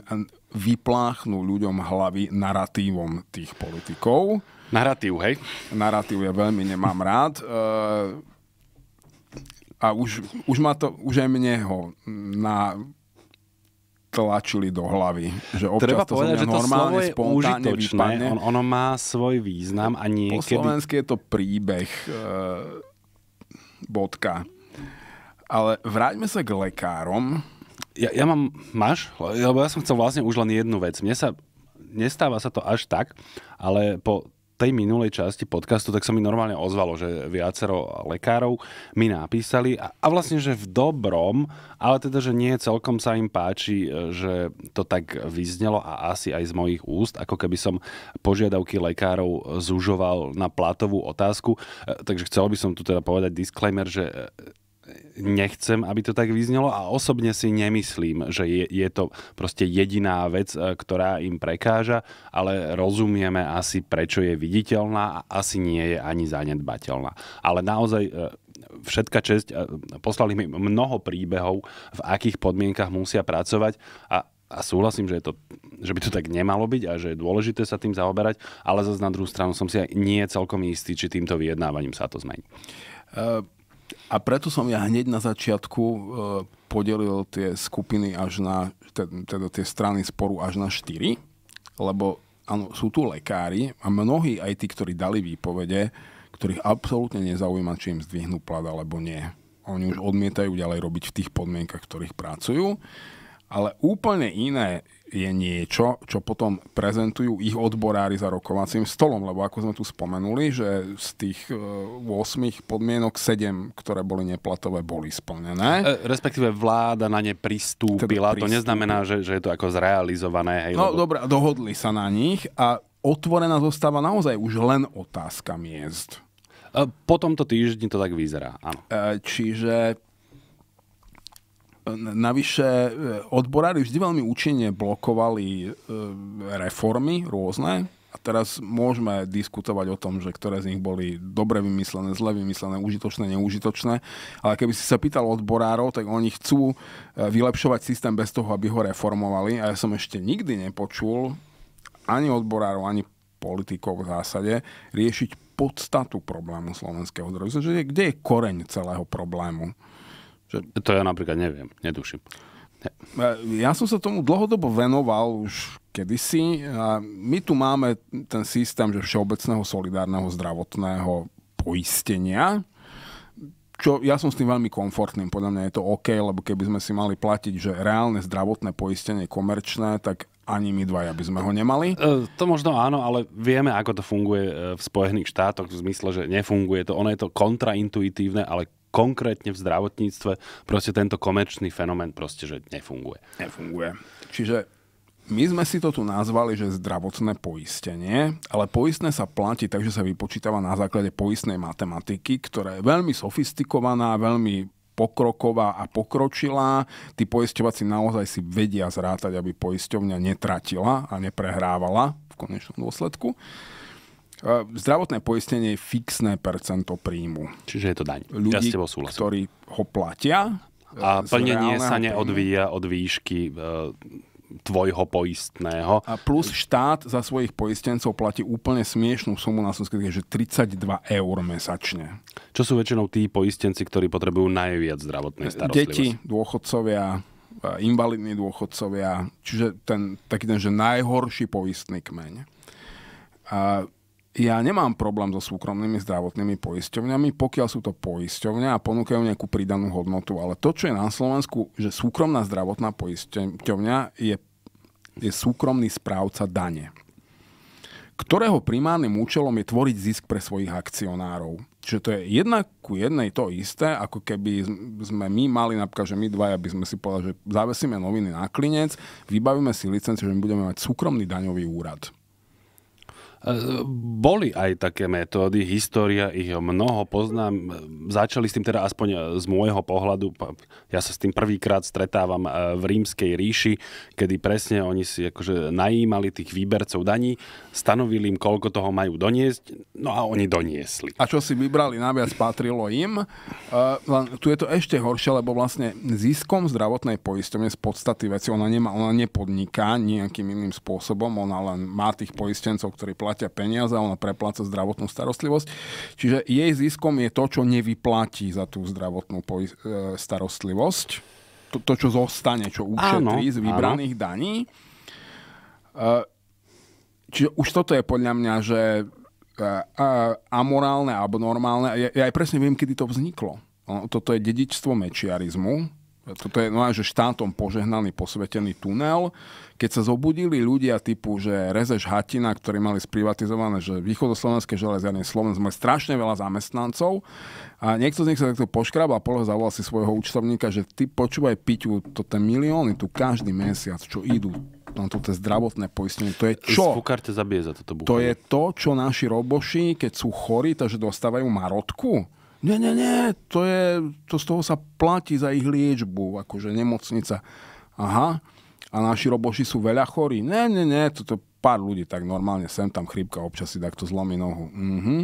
[SPEAKER 1] vypláchnú ľuďom hlavy naratívom tých politikov.
[SPEAKER 2] Naratív, hej?
[SPEAKER 1] Naratív ja veľmi nemám rád. E, a už, už, ma to, už aj mne ho na tlačili do hlavy.
[SPEAKER 2] Že občas Treba to povedať, že to slovo je užitočné, on, ono má svoj význam a niekedy... Po slovensky je to príbeh, e, bodka. Ale vráťme sa k lekárom. Ja, ja mám, máš? Lebo ja som chcel vlastne už len jednu vec. Mne sa, nestáva sa to až tak, ale po tej minulej časti podcastu, tak sa mi normálne ozvalo, že viacero lekárov mi napísali a, a vlastne, že v dobrom, ale teda, že nie celkom sa im páči, e, že to tak vyznelo a asi aj z mojich úst, ako keby som požiadavky lekárov zužoval na platovú otázku. E, takže chcel by som tu teda povedať disclaimer, že e, nechcem, aby to tak vyznelo a osobne si nemyslím, že je, je to proste jediná vec, e, ktorá im prekáža, ale rozumieme asi, prečo je viditeľná a asi nie je ani zanedbateľná. Ale naozaj e, všetka česť, e, poslali mi mnoho príbehov, v akých podmienkach musia pracovať a a súhlasím, že, je to, že by to tak nemalo byť a že je dôležité sa tým zaoberať, ale zase na druhú stranu som si aj nie celkom istý, či týmto vyjednávaním sa to zmení.
[SPEAKER 1] Uh, a preto som ja hneď na začiatku e, podelil tie skupiny až na, teda tie strany sporu až na 4, lebo áno, sú tu lekári a mnohí aj tí, ktorí dali výpovede, ktorých absolútne nezaujíma, či im zdvihnú plat alebo nie. Oni už odmietajú ďalej robiť v tých podmienkach, v ktorých pracujú. Ale úplne iné je niečo, čo potom prezentujú ich odborári za rokovacím stolom, lebo ako sme tu spomenuli, že z tých 8 e, podmienok 7, ktoré boli neplatové, boli
[SPEAKER 2] splnené. E, respektíve vláda na ne pristúpila, teda to neznamená, že, že je to ako zrealizované. Hej, no
[SPEAKER 1] lebo... dobre, dohodli sa na nich a otvorená zostáva naozaj už len otázka miest. E, po tomto týždni to tak vyzerá, áno. Čiže Navyše e, odborári vždy veľmi účinne blokovali e, reformy rôzne, a teraz môžeme diskutovať o tom, že ktoré z nich boli dobre vymyslené, zle vymyslené, užitočné, neužitočné. Ale keby si sa pýtal odborárov, tak oni chcú e, vylepšovať systém bez toho, aby ho reformovali. A ja som ešte nikdy nepočul ani odborárov, ani politikov v zásade riešiť podstatu problému slovenského zdravotníctva. Kde je koreň celého problému?
[SPEAKER 2] Že to ja napríklad neviem, netuším.
[SPEAKER 1] Ne. Ja som sa tomu dlhodobo venoval už kedysi. A my tu máme ten systém že všeobecného solidárneho zdravotného poistenia, čo ja som s tým veľmi komfortným, podľa mňa je to OK, lebo keby sme si mali platiť, že reálne zdravotné poistenie komerčné, tak ani my dvaja by sme ho
[SPEAKER 2] nemali. E, to možno áno, ale vieme, ako to funguje e, v Spojených štátoch v zmysle, že nefunguje to. Ono je to kontraintuitívne, ale konkrétne v zdravotníctve proste tento komerčný fenomén proste, že nefunguje. Nefunguje. Čiže
[SPEAKER 1] my sme si to tu nazvali, že zdravotné poistenie, ale poistné sa platí takže sa vypočítava na základe poistnej matematiky, ktorá je veľmi sofistikovaná, veľmi pokroková a pokročilá. Tí poisťovací naozaj si vedia zrátať, aby poisťovňa netratila a neprehrávala v konečnom dôsledku. Eh, zdravotné poistenie je fixné percento príjmu. Čiže je to daň. Ľudí, ja s tebou súhlasím. ktorí ho platia.
[SPEAKER 2] Eh, A plnenie sa neodvíja príjmu. od výšky eh, tvojho
[SPEAKER 1] poistného. A plus štát za svojich poistencov platí úplne smiešnú sumu na Slovensku, že 32 eur mesačne.
[SPEAKER 2] Čo sú väčšinou tí poistenci, ktorí potrebujú najviac zdravotnej starostlivosti? Deti,
[SPEAKER 1] dôchodcovia, invalidní dôchodcovia, čiže ten, taký ten, že najhorší poistný kmeň. A ja nemám problém so súkromnými zdravotnými poisťovňami, pokiaľ sú to poisťovňa a ponúkajú nejakú pridanú hodnotu. Ale to, čo je na Slovensku, že súkromná zdravotná poisťovňa je, je súkromný správca dane, ktorého primárnym účelom je tvoriť zisk pre svojich akcionárov. Čiže to je jednak ku jednej to isté, ako keby sme my mali, napríklad, že my dvaja by sme si povedali, že zavesíme noviny na klinec, vybavíme si licenciu, že my budeme mať súkromný daňový úrad
[SPEAKER 2] boli aj také metódy, história ich mnoho poznám. Začali s tým teda aspoň e, z môjho pohľadu. Ja sa s tým prvýkrát stretávam e, v rímskej ríši, kedy presne oni si akože najímali tých výbercov daní, stanovili im, koľko toho majú doniesť, no a oni doniesli.
[SPEAKER 1] A čo si vybrali, naviac patrilo im. Uh, tu je to ešte horšie, lebo vlastne ziskom zdravotnej poisťovne z podstaty veci ona, nemá, ona nepodniká nejakým iným spôsobom, ona len má tých poistencov, ktorí platí platia peniaze ona prepláca zdravotnú starostlivosť. Čiže jej ziskom je to, čo nevyplatí za tú zdravotnú e, starostlivosť. To, to čo zostane, čo ušetrí z vybraných áno. daní. E, čiže už toto je podľa mňa, že e, amorálne, abnormálne. Ja, ja aj presne viem, kedy to vzniklo. No, toto je dedičstvo mečiarizmu toto je no že štátom požehnaný, posvetený tunel. Keď sa zobudili ľudia typu, že Rezeš Hatina, ktorí mali sprivatizované, že východoslovenské železiarne Slovensk mali strašne veľa zamestnancov a niekto z nich sa takto poškrabal a polo zavolal si svojho účtovníka, že ty počúvaj piťu, to tie milióny tu každý mesiac, čo idú na toto zdravotné poistenie. To je čo?
[SPEAKER 2] Zabije za toto to je
[SPEAKER 1] to, čo naši roboši, keď sú chorí, takže dostávajú marotku nie, nie, nie, to, je, to z toho sa platí za ich liečbu, akože nemocnica. Aha, a naši roboši sú veľa chorí. Nie, nie, nie, toto pár ľudí tak normálne sem tam chrípka, občas si takto zlomí nohu. Mhm.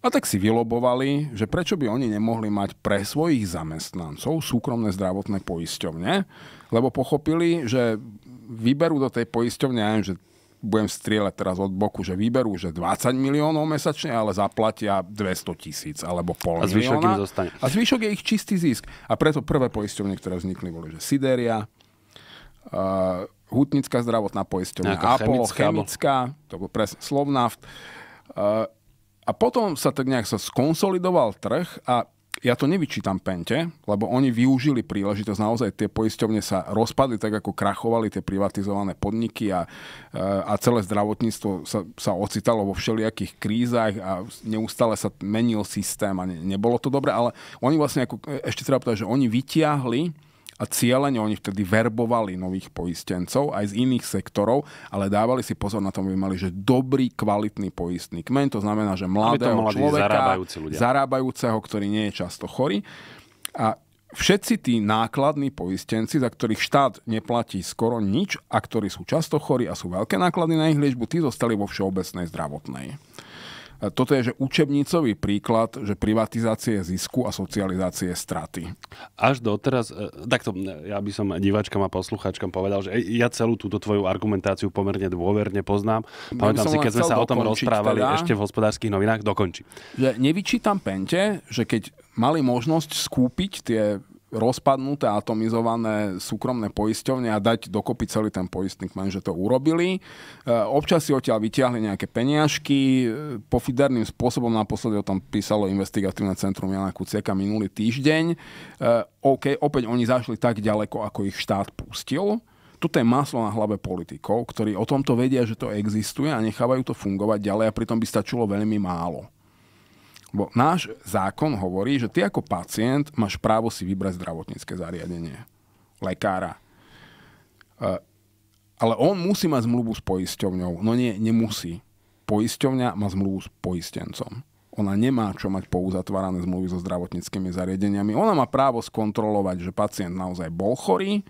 [SPEAKER 1] A tak si vylobovali, že prečo by oni nemohli mať pre svojich zamestnancov súkromné zdravotné poisťovne, lebo pochopili, že vyberú do tej poisťovne, aj, že budem strieľať teraz od boku, že vyberú, že 20 miliónov mesačne, ale zaplatia 200 tisíc alebo pol a zvyšok milióna. Im zostane. A zvyšok je ich čistý zisk. A preto prvé poisťovne, ktoré vznikli, boli, že Sideria, uh, Hutnická zdravotná poisťovňa, Apollo, chemická, chemická, to bol presne Slovnaft. Uh, a potom sa tak nejak sa skonsolidoval trh a ja to nevyčítam Pente, lebo oni využili príležitosť, naozaj tie poisťovne sa rozpadli, tak ako krachovali tie privatizované podniky a, a celé zdravotníctvo sa, sa ocitalo vo všelijakých krízach a neustále sa menil systém a ne, nebolo to dobre, ale oni vlastne, ako, e, ešte treba povedať, že oni vytiahli a cieľene oni vtedy verbovali nových poistencov aj z iných sektorov, ale dávali si pozor na tom, aby mali, že dobrý, kvalitný poistný kmeň, to znamená, že mladého mladí, človeka, zarábajúci ľudia. zarábajúceho, ktorý nie je často chorý. A všetci tí nákladní poistenci, za ktorých štát neplatí skoro nič a ktorí sú často chorí a sú veľké náklady na ich liečbu, tí zostali vo všeobecnej zdravotnej. Toto je že učebnicový príklad, že privatizácie zisku a socializácie straty.
[SPEAKER 2] Až doteraz, e, takto e, ja by som diváčkam a poslucháčkam povedal, že ja celú túto tvoju argumentáciu pomerne dôverne poznám. Pamätám si, keď sme sa o tom rozprávali teda, ešte v hospodárskych novinách, dokončí. Že nevyčítam Pente, že keď mali možnosť skúpiť tie
[SPEAKER 1] rozpadnuté, atomizované súkromné poisťovne a dať dokopy celý ten poistný kmen, že to urobili. E, občas si odtiaľ vytiahli nejaké peniažky. E, po fiderným spôsobom naposledy o tom písalo investigatívne centrum Jana Kuciaka minulý týždeň. E, OK, opäť oni zašli tak ďaleko, ako ich štát pustil toto je maslo na hlave politikov, ktorí o tomto vedia, že to existuje a nechávajú to fungovať ďalej a pritom by stačilo veľmi málo. Bo náš zákon hovorí, že ty ako pacient máš právo si vybrať zdravotnícke zariadenie, lekára. E, ale on musí mať zmluvu s poisťovňou. No nie, nemusí. Poisťovňa má zmluvu s poistencom. Ona nemá čo mať pouzatvárané zmluvy so zdravotníckými zariadeniami. Ona má právo skontrolovať, že pacient naozaj bol chorý,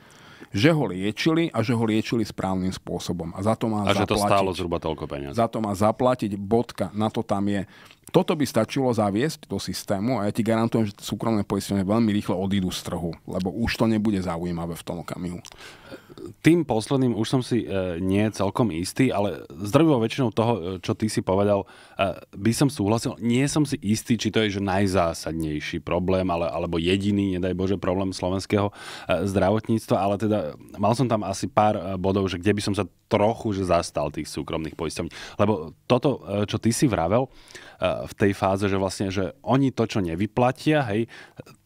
[SPEAKER 1] že ho liečili a že ho liečili správnym spôsobom. A za to má a zaplatiť. že to stálo zhruba toľko peniaz. Za to má zaplatiť bodka, na to tam je. Toto by stačilo zaviesť do systému a ja ti garantujem, že súkromné poistenie veľmi rýchlo odídu z trhu, lebo už to nebude zaujímavé v tom okamihu.
[SPEAKER 2] Tým posledným už som si e, nie celkom istý, ale zdrvivo väčšinou toho, e, čo ty si povedal, e, by som súhlasil. Nie som si istý, či to je že najzásadnejší problém, ale, alebo jediný, nedaj Bože, problém slovenského e, zdravotníctva, ale teda mal som tam asi pár e, bodov, že kde by som sa trochu, že zastal tých súkromných poisťovní. Lebo toto, e, čo ty si vravel e, v tej fáze, že vlastne, že oni to, čo nevyplatia, hej,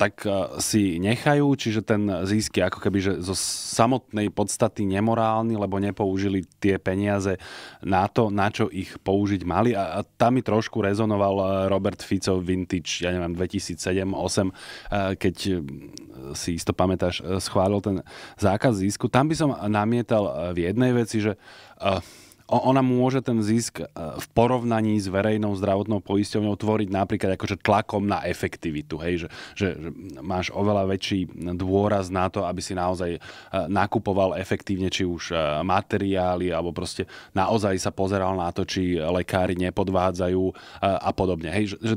[SPEAKER 2] tak e, si nechajú, čiže ten zisk je ako keby, že zo samotnej podstaty nemorálny, lebo nepoužili tie peniaze na to, na čo ich použiť mali. A, a tam mi trošku rezonoval Robert Fico Vintage, ja neviem, 2007-2008, keď si isto pamätáš, e, schválil ten zákaz zisku. Tam by som e, namietal e, v jednej veci, že ona môže ten zisk v porovnaní s verejnou zdravotnou poisťovňou tvoriť napríklad akože tlakom na efektivitu, hej, že, že, že máš oveľa väčší dôraz na to, aby si naozaj nakupoval efektívne či už materiály, alebo proste naozaj sa pozeral na to, či lekári nepodvádzajú a podobne. Hej, že, že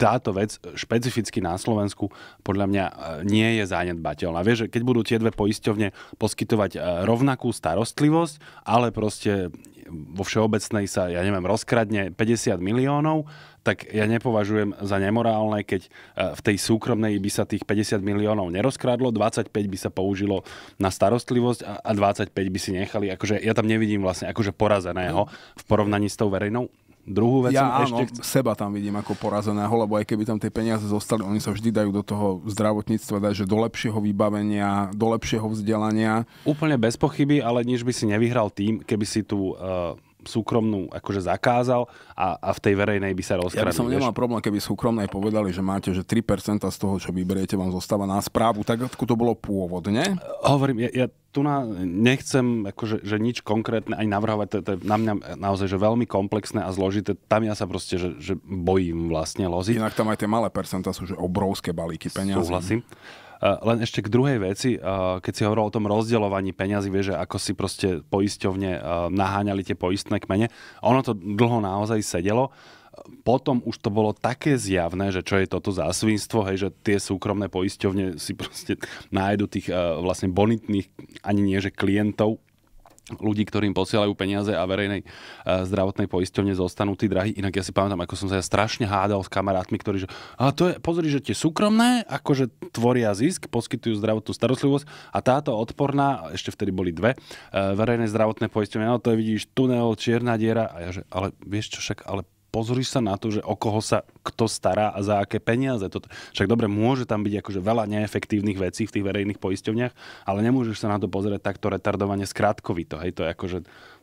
[SPEAKER 2] táto vec špecificky na Slovensku podľa mňa e, nie je zanedbateľná. Vieš, že keď budú tie dve poisťovne poskytovať e, rovnakú starostlivosť, ale proste vo všeobecnej sa, ja neviem, rozkradne 50 miliónov, tak ja nepovažujem za nemorálne, keď e, v tej súkromnej by sa tých 50 miliónov nerozkradlo, 25 by sa použilo na starostlivosť a 25 by si nechali. Akože ja tam nevidím vlastne akože porazeného v porovnaní s tou verejnou Druhú vec ja, som áno, ešte...
[SPEAKER 1] seba tam vidím ako porazeného, lebo aj keby tam tie peniaze zostali, oni sa vždy dajú do toho zdravotníctva, dať, že do
[SPEAKER 2] lepšieho vybavenia, do lepšieho vzdelania. Úplne bez pochyby, ale nič by si nevyhral tým, keby si tu uh eh, súkromnú akože zakázal a, a v tej verejnej by sa rozkradli. Ja by som nemal
[SPEAKER 1] problém, keby súkromnej povedali, že máte, že 3% z toho, čo vyberiete, vám zostáva na správu.
[SPEAKER 2] Tak ako to bolo pôvodne? Hovorím, ja, ja tu na, nechcem akože, že nič konkrétne aj navrhovať, to, to je na mňa naozaj že veľmi komplexné a zložité, tam ja sa proste že, že bojím vlastne loziť. Inak tam aj tie malé percentá sú že obrovské balíky peniazy. Súhlasím. Eh, len ešte k druhej veci, eh, keď si hovoril o tom rozdeľovaní peňazí, vieš, že ako si proste poisťovne eh, naháňali tie poistné kmene. Ono to dlho naozaj sedelo potom už to bolo také zjavné, že čo je toto za svinstvo, hej, že tie súkromné poisťovne si proste nájdu tých uh, vlastne bonitných, ani nie že klientov, ľudí, ktorým posielajú peniaze a verejnej e, zdravotnej poisťovne zostanú tí drahí. Inak ja si pamätám, ako som sa ja strašne hádal s kamarátmi, ktorí, že a to je, pozri, že tie súkromné, akože tvoria zisk, poskytujú zdravotnú starostlivosť a táto odporná, ešte vtedy boli dve, e, verejné zdravotné poisťovne, no to je vidíš tunel, čierna diera a ja že, ale vieš čo však, ale pozriš sa na to, že o koho sa kto stará a za aké peniaze. To, však dobre, môže tam byť akože veľa neefektívnych vecí v tých verejných poisťovniach, ale nemôžeš sa na to pozrieť takto retardovane skrátkovito. Hej, to je akože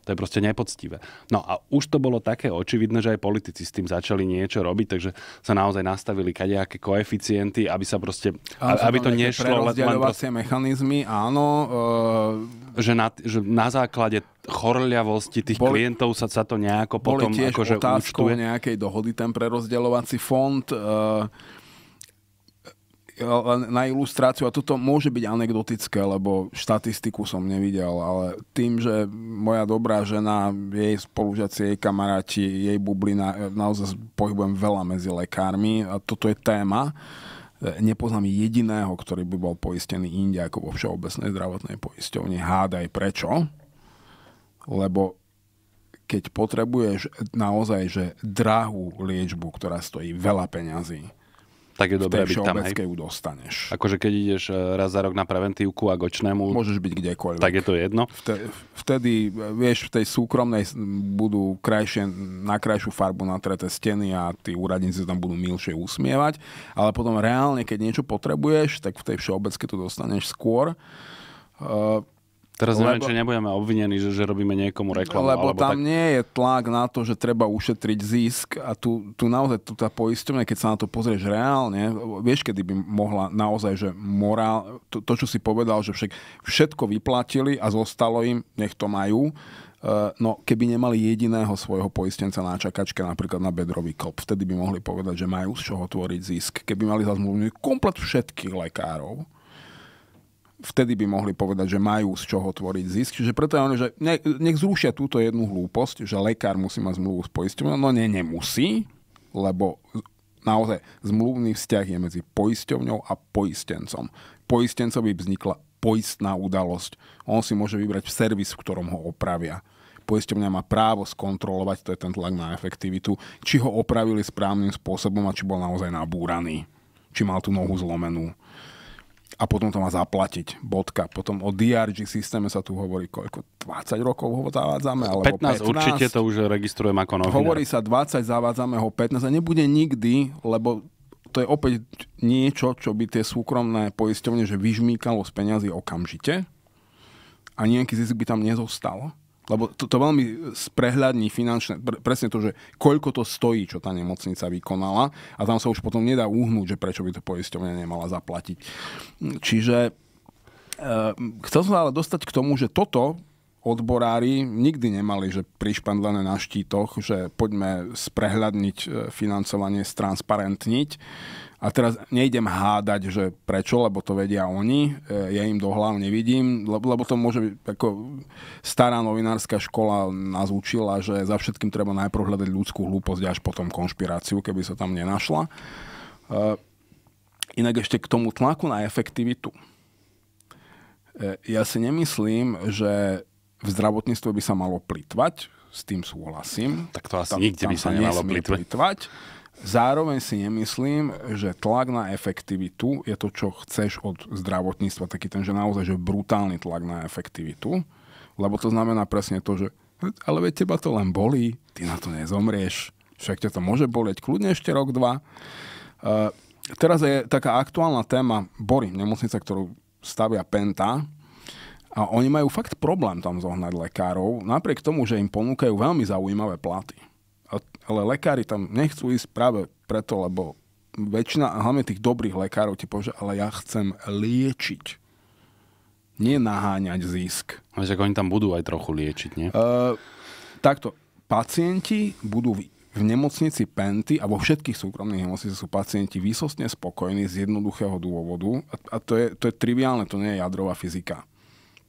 [SPEAKER 2] to je proste nepoctivé. No a už to bolo také očividné, že aj politici s tým začali niečo robiť, takže sa naozaj nastavili kadejaké koeficienty, aby sa proste, áno, aby to nešlo... Prerozdeľovacie mechanizmy, áno. E... Že, na, že na základe chorľavosti tých boli, klientov sa, sa to nejako potom boli tiež akože otázkou účtuje. nejakej dohody ten
[SPEAKER 1] prerozdeľovací fond. E na ilustráciu, a toto môže byť anekdotické, lebo štatistiku som nevidel, ale tým, že moja dobrá žena, jej spolužiaci, jej kamaráti, jej bublina, e, naozaj pohybujem veľa medzi lekármi a toto je téma, e, nepoznám jediného, ktorý by bol poistený inde ako vo Všeobecnej zdravotnej poisťovni. Hádaj prečo? Lebo keď potrebuješ naozaj že drahú liečbu, ktorá stojí veľa peňazí,
[SPEAKER 2] tak je dobré byť tam. Hej. ju dostaneš. Akože keď ideš e, raz za rok na preventívku a gočnému, môžeš byť kdekoľvek. Tak je to jedno. Vtedy, vtedy
[SPEAKER 1] vieš, v tej súkromnej budú krajšie, na krajšiu farbu natrete steny a tí úradníci tam budú milšie usmievať, ale potom reálne, keď niečo potrebuješ, tak v tej všeobecke to dostaneš skôr. Uh, Teraz lebo, či
[SPEAKER 2] nebudeme obvinení, že, že robíme niekomu reklamu. Lebo tam tak...
[SPEAKER 1] nie je tlak na to, že treba ušetriť zisk a tu, tu naozaj tu tá poistovňa, keď sa na to pozrieš reálne, vieš, kedy by mohla naozaj, že morál, to, to čo si povedal, že však všetko vyplatili a zostalo im, nech to majú, e, no keby nemali jediného svojho poistenca na čakačke, napríklad na bedrový kop, vtedy by mohli povedať, že majú z čoho tvoriť zisk. Keby mali zazmluvniť komplet všetkých lekárov, vtedy by mohli povedať, že majú z čoho tvoriť zisk. Čiže preto je ono, že nech zrušia túto jednu hlúposť, že lekár musí mať zmluvu s poisťovňou. No nie, nemusí, lebo naozaj zmluvný vzťah je medzi poisťovňou a poistencom. Poistencovi vznikla poistná udalosť. On si môže vybrať servis, v ktorom ho opravia poisťovňa má právo skontrolovať, to je ten tlak na efektivitu, či ho opravili správnym spôsobom a či bol naozaj nabúraný, či mal tú nohu zlomenú a potom to má zaplatiť. Bodka. Potom o DRG systéme sa tu hovorí koľko? 20 rokov ho zavádzame? Alebo 15, 15 určite to
[SPEAKER 2] už registrujem ako novinár. Hovorí
[SPEAKER 1] sa 20, zavádzame ho 15 a nebude nikdy, lebo to je opäť niečo, čo by tie súkromné poisťovne, že vyžmýkalo z peňazí okamžite a nejaký zisk by tam nezostal. Lebo to, to veľmi sprehľadní finančné, pre, presne to, že koľko to stojí, čo tá nemocnica vykonala a tam sa už potom nedá uhnúť, že prečo by to poisťovňa nemala zaplatiť. Čiže e, chcel som ale dostať k tomu, že toto odborári nikdy nemali, že prišpandlené na štítoch, že poďme sprehľadniť e, financovanie, stransparentniť a teraz nejdem hádať, že prečo, lebo to vedia oni, e, ja im do hlav nevidím, lebo, to môže byť, ako stará novinárska škola nás učila, že za všetkým treba najprv hľadať ľudskú hlúposť až potom konšpiráciu, keby sa tam nenašla. E, inak ešte k tomu tlaku na efektivitu. E, ja si nemyslím, že v zdravotníctve by sa malo plýtvať, s tým súhlasím. Tak to asi tam, nikde tam by sa, nemalo plýtvať. Zároveň si nemyslím, že tlak na efektivitu je to, čo chceš od zdravotníctva, taký ten, že naozaj že brutálny tlak na efektivitu, lebo to znamená presne to, že hm, ale veď teba to len bolí, ty na to nezomrieš, však ťa to môže bolieť kľudne ešte rok, dva. Uh, teraz je taká aktuálna téma Bory, nemocnica, ktorú stavia Penta, a oni majú fakt problém tam zohnať lekárov, napriek tomu, že im ponúkajú veľmi zaujímavé platy ale lekári tam nechcú ísť práve preto, lebo väčšina, hlavne tých dobrých lekárov ti povie, ale ja chcem liečiť. Nie naháňať zisk. Ale že oni tam budú aj trochu liečiť, nie? E, takto. Pacienti budú v nemocnici Penty a vo všetkých súkromných nemocniciach sú pacienti výsostne spokojní z jednoduchého dôvodu. A, a to, je, to je triviálne, to nie je jadrová fyzika.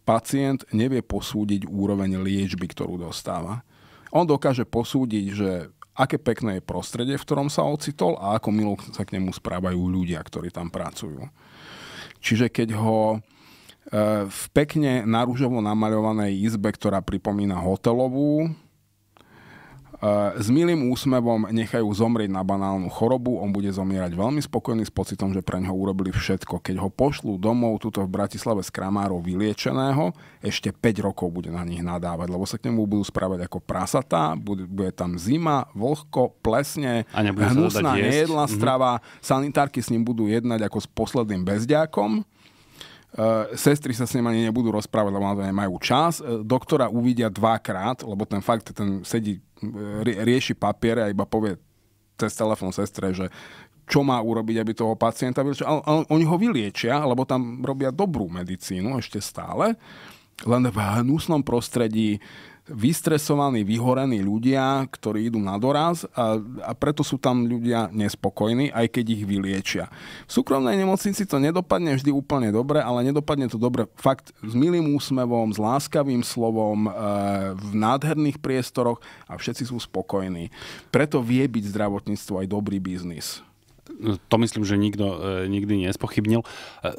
[SPEAKER 1] Pacient nevie posúdiť úroveň liečby, ktorú dostáva on dokáže posúdiť, že aké pekné je prostredie, v ktorom sa ocitol a ako milo sa k nemu správajú ľudia, ktorí tam pracujú. Čiže keď ho eh, v pekne narúžovo namaľovanej izbe, ktorá pripomína hotelovú, Eh, s milým úsmevom nechajú zomrieť na banálnu chorobu, on bude zomierať veľmi spokojný s pocitom, že pre neho urobili všetko. Keď ho pošlú domov tuto v Bratislave z kramárov vyliečeného, ešte 5 rokov bude na nich nadávať, lebo sa k nemu budú správať ako prasatá, bude, bude tam zima, vlhko, plesne, a hnusná, nejedlá mhm. strava, mm-hmm. sanitárky s ním budú jednať ako s posledným bezďákom Eh, sestry sa s ním ani nebudú rozprávať, lebo na to nemajú čas. Eh, doktora uvidia dvakrát, lebo ten fakt, ten sedí, eh, rieši papiere a iba povie cez telefón sestre, že čo má urobiť, aby toho pacienta Ale Oni ho vyliečia, lebo tam robia dobrú medicínu ešte stále, len v hnusnom prostredí vystresovaní, vyhorení ľudia, ktorí idú na doraz a, a preto sú tam ľudia nespokojní, aj keď ich vyliečia. V súkromnej nemocnici to nedopadne vždy úplne dobre, ale nedopadne to dobre fakt s milým úsmevom, s láskavým slovom, e, v nádherných priestoroch a všetci sú spokojní. Preto vie byť zdravotníctvo aj dobrý
[SPEAKER 2] biznis. To myslím, že nikto e, nikdy nespochybnil. E,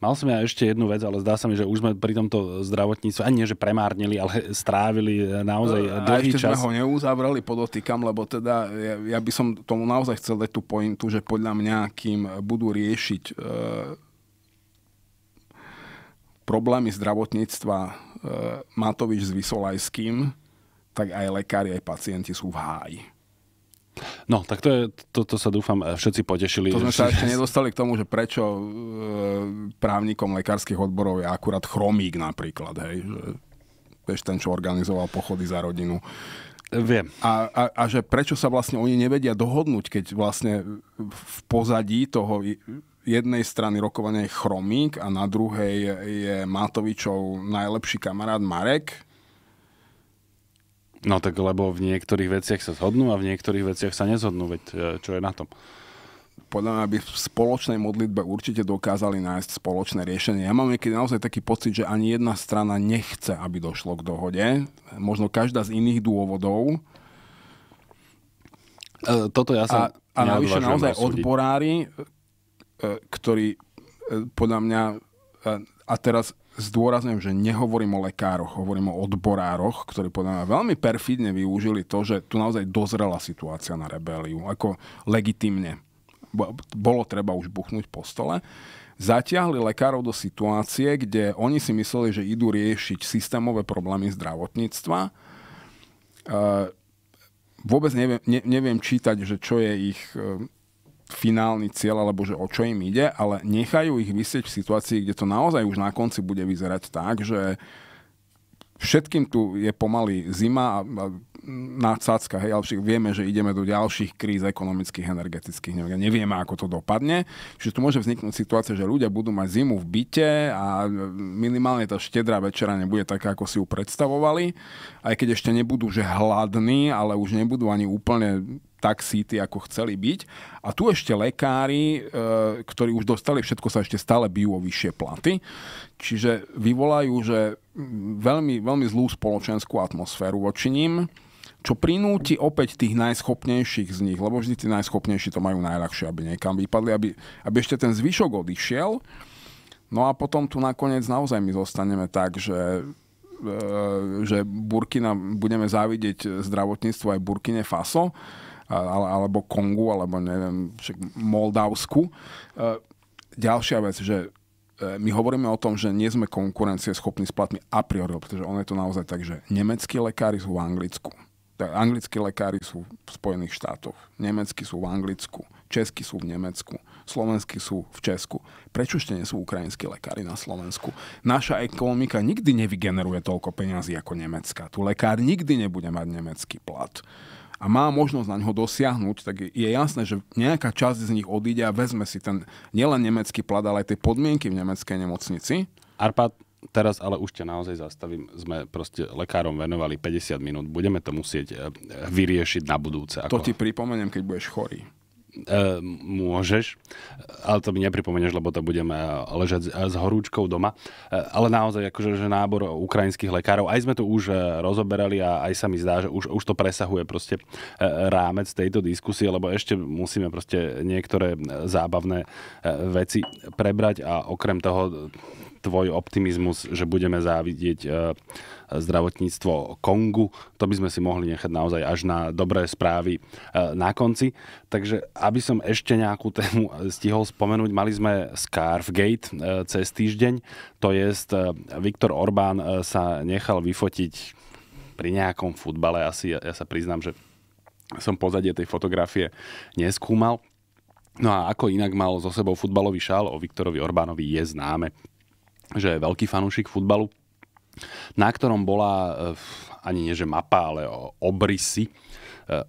[SPEAKER 2] Mal som ja ešte jednu vec, ale zdá sa mi, že už sme pri tomto zdravotníctve, ani nie, že premárnili, ale [LAUGHS] strávili eh, naozaj eh, a dlhý ešte čas. sme
[SPEAKER 1] ho neuzavrali, podotýkam, lebo teda ja, ja by som tomu naozaj chcel dať tú pointu, že podľa mňa, kým budú riešiť e, problémy zdravotníctva e, Matovič s Vysolajským, tak aj lekári, aj pacienti sú v háji.
[SPEAKER 2] No, tak to, je, to, to sa dúfam e, všetci potešili. To sme sa [LAUGHS] ešte
[SPEAKER 1] nedostali k tomu, že prečo e, právnikom lekárskych odborov je akurát Chromík napríklad, hej, že vieš, ten, čo organizoval pochody za rodinu. E, viem. A, a, a že prečo sa vlastne oni nevedia dohodnúť, keď vlastne v pozadí toho jednej strany rokovania je Chromík a na druhej je Matovičov najlepší kamarát Marek,
[SPEAKER 2] No tak lebo v niektorých veciach sa zhodnú a v niektorých veciach sa nezhodnú, veď e, čo je na tom?
[SPEAKER 1] podľa mňa by v spoločnej modlitbe určite dokázali nájsť spoločné riešenie. Ja mám niekedy naozaj taký pocit, že ani jedna strana nechce, aby došlo k dohode. Možno každá z iných dôvodov. E, toto ja sa... A, a navyše naozaj súdiť. odborári, e, ktorí e, podľa mňa... E, a teraz zdôrazňujem, že nehovorím o lekároch, hovorím o odborároch, ktorí podľa mňa veľmi perfidne využili to, že tu naozaj dozrela situácia na rebeliu, ako legitimne. Bolo treba už buchnúť po stole. Zatiahli lekárov do situácie, kde oni si mysleli, že idú riešiť systémové problémy zdravotníctva. Ehm, vôbec neviem, ne, neviem čítať, že čo je ich ehm, finálny cieľ alebo že o čo im ide, ale nechajú ich vysieť v situácii, kde to naozaj už na konci bude vyzerať tak, že všetkým tu je pomaly zima a nácacka, hej, ale však vieme, že ideme do ďalších kríz ekonomických, energetických, neviem, nevieme, ako to dopadne. Čiže tu môže vzniknúť situácia, že ľudia budú mať zimu v byte a minimálne tá štedrá večera nebude taká, ako si ju predstavovali, aj keď ešte nebudú, že hladní, ale už nebudú ani úplne tak síty, ako chceli byť. A tu ešte lekári, e, ktorí už dostali všetko, sa ešte stále bijú o vyššie platy. Čiže vyvolajú, že veľmi, veľmi zlú spoločenskú atmosféru voči ním čo prinúti opäť tých najschopnejších z nich, lebo vždy tí najschopnejší to majú najľahšie, aby niekam vypadli, aby, aby ešte ten zvyšok odišiel. No a potom tu nakoniec naozaj my zostaneme tak, že e, že Burkina budeme závidieť zdravotníctvo aj Burkine Faso, alebo Kongu, alebo neviem, Moldavsku. E, ďalšia vec, že e, my hovoríme o tom, že nie sme konkurencie schopní s platmi a priori, pretože ono je to naozaj tak, že nemeckí lekári sú v Anglicku Anglickí lekári sú v Spojených štátoch, nemeckí sú v Anglicku, českí sú v Nemecku, slovenskí sú v Česku. Prečo ešte nie sú ukrajinskí lekári na Slovensku? Naša ekonomika nikdy nevygeneruje toľko peňazí ako Nemecka. Tu lekár nikdy nebude mať nemecký plat a má možnosť na ňo dosiahnuť, tak je jasné, že nejaká časť z nich odíde a vezme si ten nielen nemecký plat, ale aj tie podmienky v nemeckej
[SPEAKER 2] nemocnici. Arpad, teraz ale už ťa naozaj zastavím. Sme proste lekárom venovali 50 minút. Budeme to musieť eh, vyriešiť na budúce. Ako... To ti pripomeniem, keď budeš chorý. E, môžeš, ale to mi nepripomeneš, lebo to budeme eh, ležať s horúčkou doma. E, ale naozaj, akože, že nábor ukrajinských lekárov, aj sme to už rozoberali a aj sa mi zdá, že už, už to presahuje proste rámec tejto diskusie, lebo ešte musíme proste niektoré zábavné veci prebrať a okrem toho tvoj optimizmus, že budeme závidieť e, zdravotníctvo Kongu. To by sme si mohli nechať naozaj až na dobré správy e, na konci. Takže aby som ešte nejakú tému e, stihol spomenúť, mali sme Scarfgate cez týždeň. To je, Viktor Orbán sa nechal vyfotiť pri nejakom futbale. Asi ja, ja sa priznám, že som pozadie tej fotografie neskúmal. No a ako inak mal so sebou futbalový šál, o Viktorovi Orbánovi je známe že je veľký fanúšik futbalu, na ktorom bola eh, ani nie že mapa, ale obrysy E,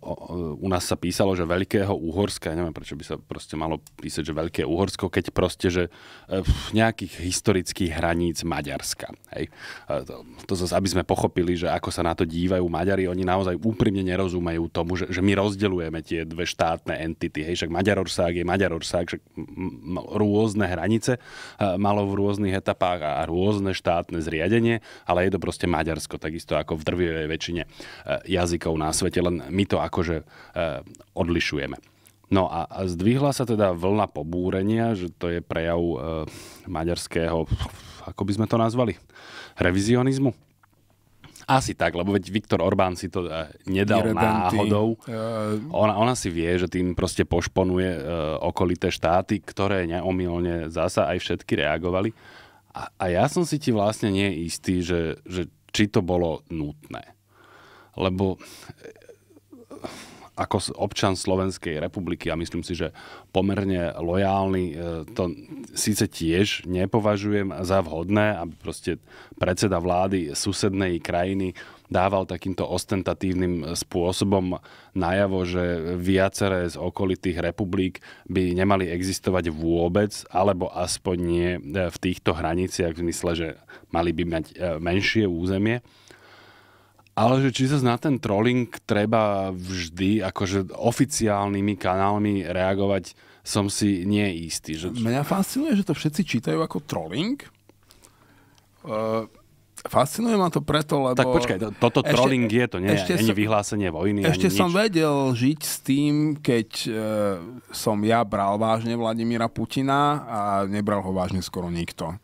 [SPEAKER 2] u nás sa písalo, že Veľkého Uhorska, ja neviem, prečo by sa proste malo písať, že Veľké Uhorsko, keď proste, že v e, nejakých historických hraníc Maďarska. Hej. E, to, to zase, aby sme pochopili, že ako sa na to dívajú Maďari, oni naozaj úprimne nerozumejú tomu, že, že my rozdeľujeme tie dve štátne entity. Hej. Však Maďarorsák je Maďarorsák, však rôzne hranice malo v rôznych etapách a rôzne štátne zriadenie, ale je to proste Maďarsko, takisto ako v drvivej väčšine jazykov na svete. Len my to akože e, odlišujeme. No a, a zdvihla sa teda vlna pobúrenia, že to je prejav e, maďarského, ako by sme to nazvali, revizionizmu. Asi tak, lebo veď Viktor Orbán si to e, nedal Irredentý. náhodou. Ona, ona si vie, že tým proste pošponuje e, okolité štáty, ktoré neomilne zasa aj všetky reagovali. A, a ja som si ti vlastne nie istý, že, že či to bolo nutné. Lebo ako občan Slovenskej republiky a myslím si, že pomerne lojálny, e, to síce tiež nepovažujem za vhodné, aby proste predseda vlády susednej krajiny dával takýmto ostentatívnym spôsobom najavo, že viaceré z okolitých republik by nemali existovať vôbec, alebo aspoň nie e, v týchto hraniciach, v zmysle, že mali by mať e, menšie územie. Ale že či sa na ten trolling treba vždy akože oficiálnymi kanálmi reagovať, som si nie istý. Že... Mňa fascinuje, že to všetci čítajú ako trolling. Uh, fascinuje ma to preto, lebo... Tak počkaj, toto ešte, trolling je, to nie ešte ani som, vyhlásenie vojny, Ešte ani nič. som
[SPEAKER 1] vedel žiť s tým, keď uh, som ja bral vážne Vladimíra Putina a nebral ho vážne skoro nikto.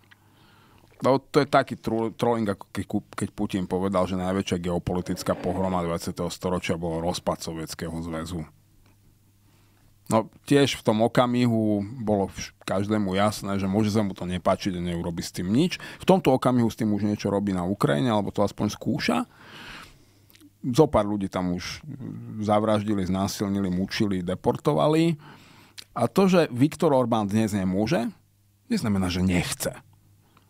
[SPEAKER 1] Lebo to je taký trolling, ako keď, keď Putin povedal, že najväčšia geopolitická pohroma 20. storočia bol rozpad Sovietskeho zväzu. No tiež v tom okamihu bolo každému jasné, že môže sa mu to nepáčiť a neurobi s tým nič. V tomto okamihu s tým už niečo robí na Ukrajine, alebo to aspoň skúša. Zopár ľudí tam už zavraždili, znásilnili, mučili, deportovali. A to, že Viktor Orbán dnes nemôže, neznamená, že nechce.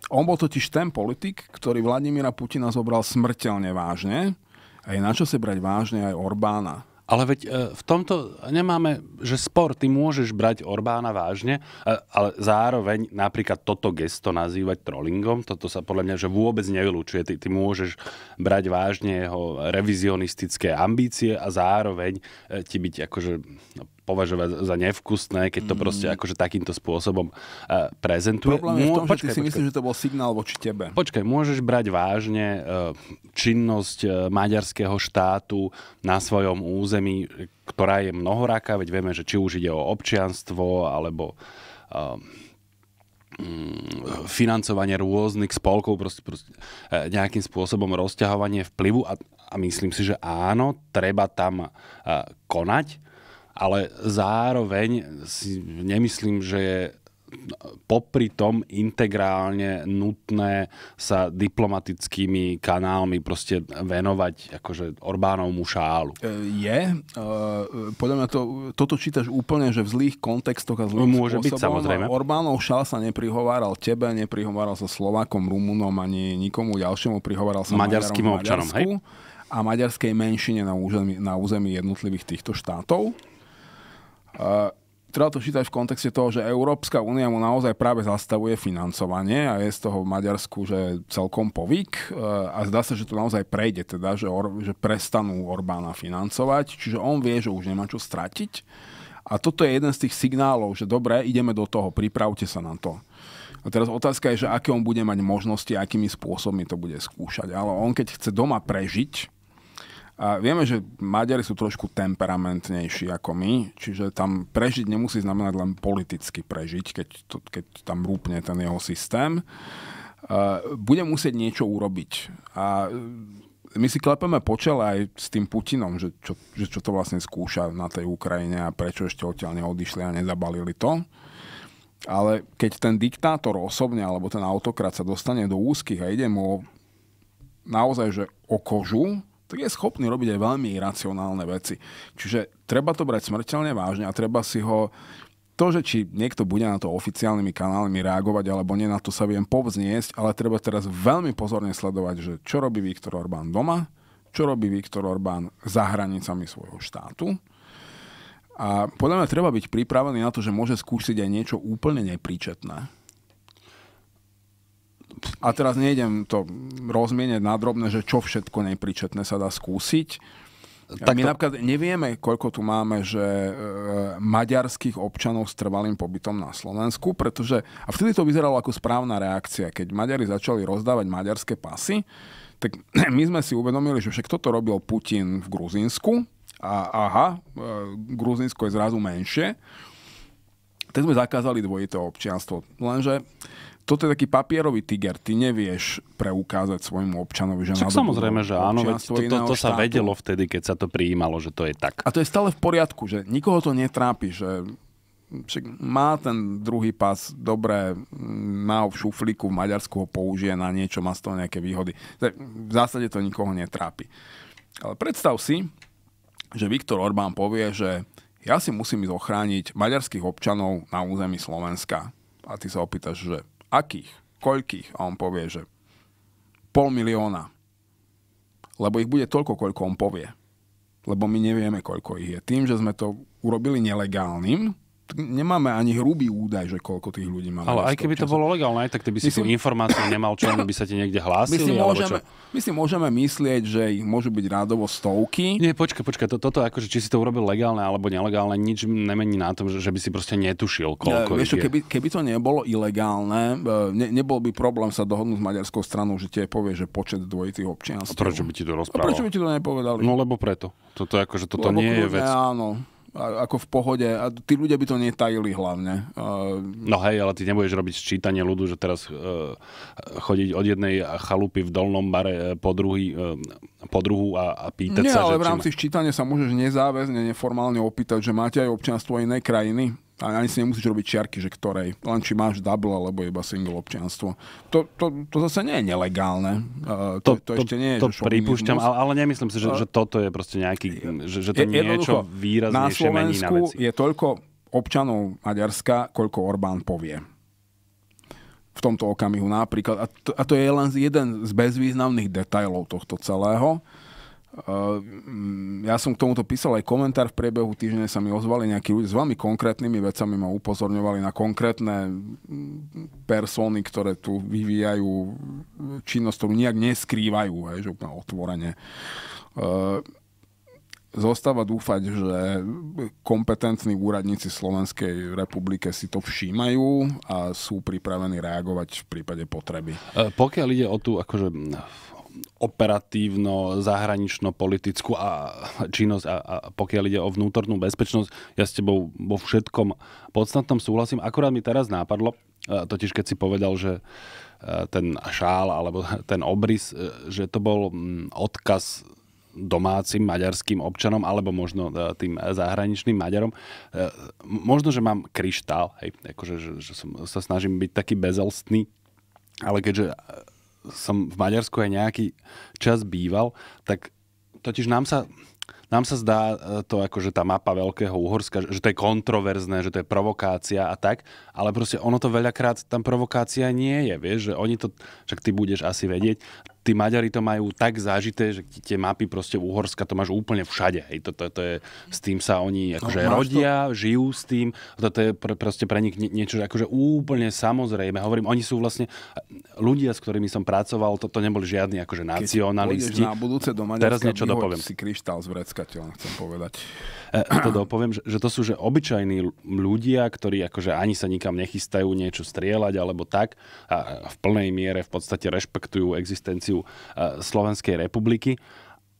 [SPEAKER 1] On bol totiž ten politik, ktorý Vladimíra Putina zobral smrteľne vážne a je na čo si brať vážne aj Orbána.
[SPEAKER 2] Ale veď e, v tomto nemáme, že spor, ty môžeš brať Orbána vážne, e, ale zároveň napríklad toto gesto nazývať trollingom, toto sa podľa mňa že vôbec nevylučuje. Ty, ty môžeš brať vážne jeho revizionistické ambície a zároveň e, ti byť akože no, považovať za nevkusné, keď to mm. proste mhm. akože takýmto spôsobom uh, prezentuje. Problém je v tom, počkaj, že ty si myslíš, že to bol signál voči tebe. Počkaj, môžeš brať vážne uh, činnosť uh, maďarského štátu na svojom území, ktorá je mnohoráka, veď vieme, že či už ide o občianstvo, alebo uh, financovanie rôznych spolkov, proste, proste nejakým spôsobom rozťahovanie vplyvu a, a myslím si, že áno, treba tam konať, ale zároveň si nemyslím, že je popri tom integrálne nutné sa diplomatickými kanálmi proste venovať akože Orbánovmu šálu.
[SPEAKER 1] E, je. E, podľa mňa to, toto čítaš úplne, že v zlých kontextoch a zlých Môže spôsobom. byť, samozrejme. Orbánov šál sa neprihováral tebe, neprihováral sa Slovákom, Rumunom ani nikomu ďalšiemu, prihováral sa maďarským občanom. Maďarsku hej? a maďarskej menšine na území, na území jednotlivých týchto štátov treba to čítať v kontexte toho, že Európska únia mu naozaj práve zastavuje financovanie a je z toho v Maďarsku že celkom povyk a zdá sa, že to naozaj prejde, teda, že, Or- že prestanú Orbána financovať, čiže on vie, že už nemá čo stratiť a toto je jeden z tých signálov, že dobre, ideme do toho, pripravte sa na to. A teraz otázka je, že aké on bude mať možnosti, akými spôsobmi to bude skúšať. Ale on keď chce doma prežiť, a vieme, že Maďari sú trošku temperamentnejší ako my, čiže tam prežiť nemusí znamenať len politicky prežiť, keď, to, keď tam rúpne ten jeho systém. A bude musieť niečo urobiť. A e, my si klepeme po čele aj s tým Putinom, že čo, že čo to vlastne skúša na tej Ukrajine a prečo ešte odtiaľ neodišli a nezabalili to. Ale keď ten diktátor osobne alebo ten autokrat sa dostane do úzkých a ide mu naozaj že o kožu, tak je schopný robiť aj veľmi iracionálne veci. Čiže treba to brať smrteľne vážne a treba si ho to, že či niekto bude na to oficiálnymi kanálmi reagovať alebo nie, na to sa viem povzniesť, ale treba teraz veľmi pozorne sledovať, že čo robí Viktor Orbán doma, čo robí Viktor Orbán za hranicami svojho štátu. A podľa mňa treba byť pripravený na to, že môže skúsiť aj niečo úplne nepríčetné a teraz nejdem to rozmieniať na že čo všetko nepričetné sa dá skúsiť. Tak My to... napríklad nevieme, koľko tu máme že e, maďarských občanov s trvalým pobytom na Slovensku, pretože, a vtedy to vyzeralo ako správna reakcia, keď Maďari začali rozdávať maďarské pasy, tak [CLEARS THROAT] my sme si uvedomili, že však toto robil Putin v Gruzínsku a aha, e, Gruzínsko je zrazu menšie, tak sme zakázali dvojité občianstvo. Lenže toto je taký papierový tiger. Ty nevieš preukázať svojmu občanovi, že Však samozrejme, že áno, veď to, to, to sa vedelo
[SPEAKER 2] vtedy, keď sa to prijímalo, že to je tak.
[SPEAKER 1] A to je stále v poriadku, že nikoho to netrápi, že však má ten druhý pás dobre, má ho v šuflíku, v Maďarsku ho použije na niečo, má z toho nejaké výhody. V zásade to nikoho netrápi. Ale predstav si, že Viktor Orbán povie, že ja si musím ísť ochrániť maďarských občanov na území Slovenska. A ty sa opýtaš, že Akých? Koľkých? A on povie, že pol milióna. Lebo ich bude toľko, koľko on povie. Lebo my nevieme, koľko ich je. Tým, že sme to urobili nelegálnym, nemáme ani hrubý údaj, že koľko tých ľudí máme. Ale aj keby
[SPEAKER 2] to bolo legálne, tak ty by si tú informáciu nemal, čo by sa ti niekde hlásili. My si, môžeme, my si môžeme myslieť, že ich môžu byť rádovo stovky. Nie, počkaj, počkaj, to, toto akože, či si to urobil legálne alebo nelegálne, nič nemení na tom, že, že by si proste netušil, koľko ja, vieš, je. Keby,
[SPEAKER 1] keby to nebolo ilegálne, e, ne, nebol by problém sa dohodnúť s maďarskou stranou, že tie povie, že počet dvojitých občianstv. Prečo
[SPEAKER 2] by ti to rozprával? A prečo by
[SPEAKER 1] ti to nepovedali? No
[SPEAKER 2] lebo preto. Toto, akože, toto lebo nie je vec.
[SPEAKER 1] Áno ako v pohode. A tí ľudia by to netajili hlavne.
[SPEAKER 2] Uh... No hej, ale ty nebudeš robiť sčítanie ľudu, že teraz uh, chodiť od jednej chalupy v dolnom bare e, po, druhý, uh, po druhú a, a pýtať Nie, sa, ale že v rámci
[SPEAKER 1] ma... sčítania sa môžeš nezáväzne, neformálne opýtať, že máte aj občianstvo inej krajiny a ani si nemusíš robiť čiarky, že ktorej. Len či máš double, alebo iba single občianstvo. To, to, to zase nie je nelegálne. Uh, to, to, to, ešte nie je, to že pripúšťam, ale, ale nemyslím si, že, že
[SPEAKER 2] toto je proste nejaký, že, že to je, niečo výraznejšie mení na
[SPEAKER 1] veci. je toľko občanov Maďarska, koľko Orbán povie v tomto okamihu napríklad. A to, a to je len jeden z bezvýznamných detajlov tohto celého. Ehm, ja som k tomuto písal aj komentár v priebehu týždňa, sa mi ozvali nejakí ľudia s veľmi konkrétnymi vecami, ma upozorňovali na konkrétne persony, ktoré tu vyvíjajú činnosť, ktorú nejak neskrývajú, hej, že úplne otvorene. Ehm, zostáva dúfať, že kompetentní úradníci Slovenskej republike si to všímajú a sú pripravení reagovať v prípade potreby.
[SPEAKER 2] Ehm, pokiaľ ide o tú akože, operatívno-zahranično-politickú a činnosť a, a pokiaľ ide o vnútornú bezpečnosť, ja s tebou vo všetkom podstatnom súhlasím. Akurát mi teraz nápadlo, e, totiž keď si povedal, že e, ten šál alebo ten obrys, e, že to bol odkaz domácim maďarským občanom alebo možno tým zahraničným Maďarom. Možno, že mám kryštál, hej, akože, že, že som, sa snažím byť taký bezelstný, ale keďže som v Maďarsku aj nejaký čas býval, tak totiž nám sa, nám sa zdá e, to ako, že tá mapa Veľkého Uhorska, že to je kontroverzné, že to je provokácia a tak, ale proste ono to veľakrát tam provokácia nie je, vieš, že oni to, však ty budeš asi vedieť, tí Maďari to majú tak zážité, že tie mapy proste Uhorska to máš úplne všade. Hej. To, to, to je, s tým sa oni no, akože no, rodia, to... žijú s tým. To je pr- proste pre nich nie, niečo akože úplne samozrejme. Hovorím, oni sú vlastne ľudia, s ktorými som pracoval, to, to neboli žiadni akože nacionalisti. Keď na budúce do Maďarska, Teraz niečo dopoviem. si kryštál z vrecka, chcem povedať. E, to dopoviem, že, že to sú že obyčajní ľudia, ktorí akože ani sa nikam nechystajú niečo strieľať alebo tak a v plnej miere v podstate rešpektujú existenciu históriu eh, Slovenskej republiky.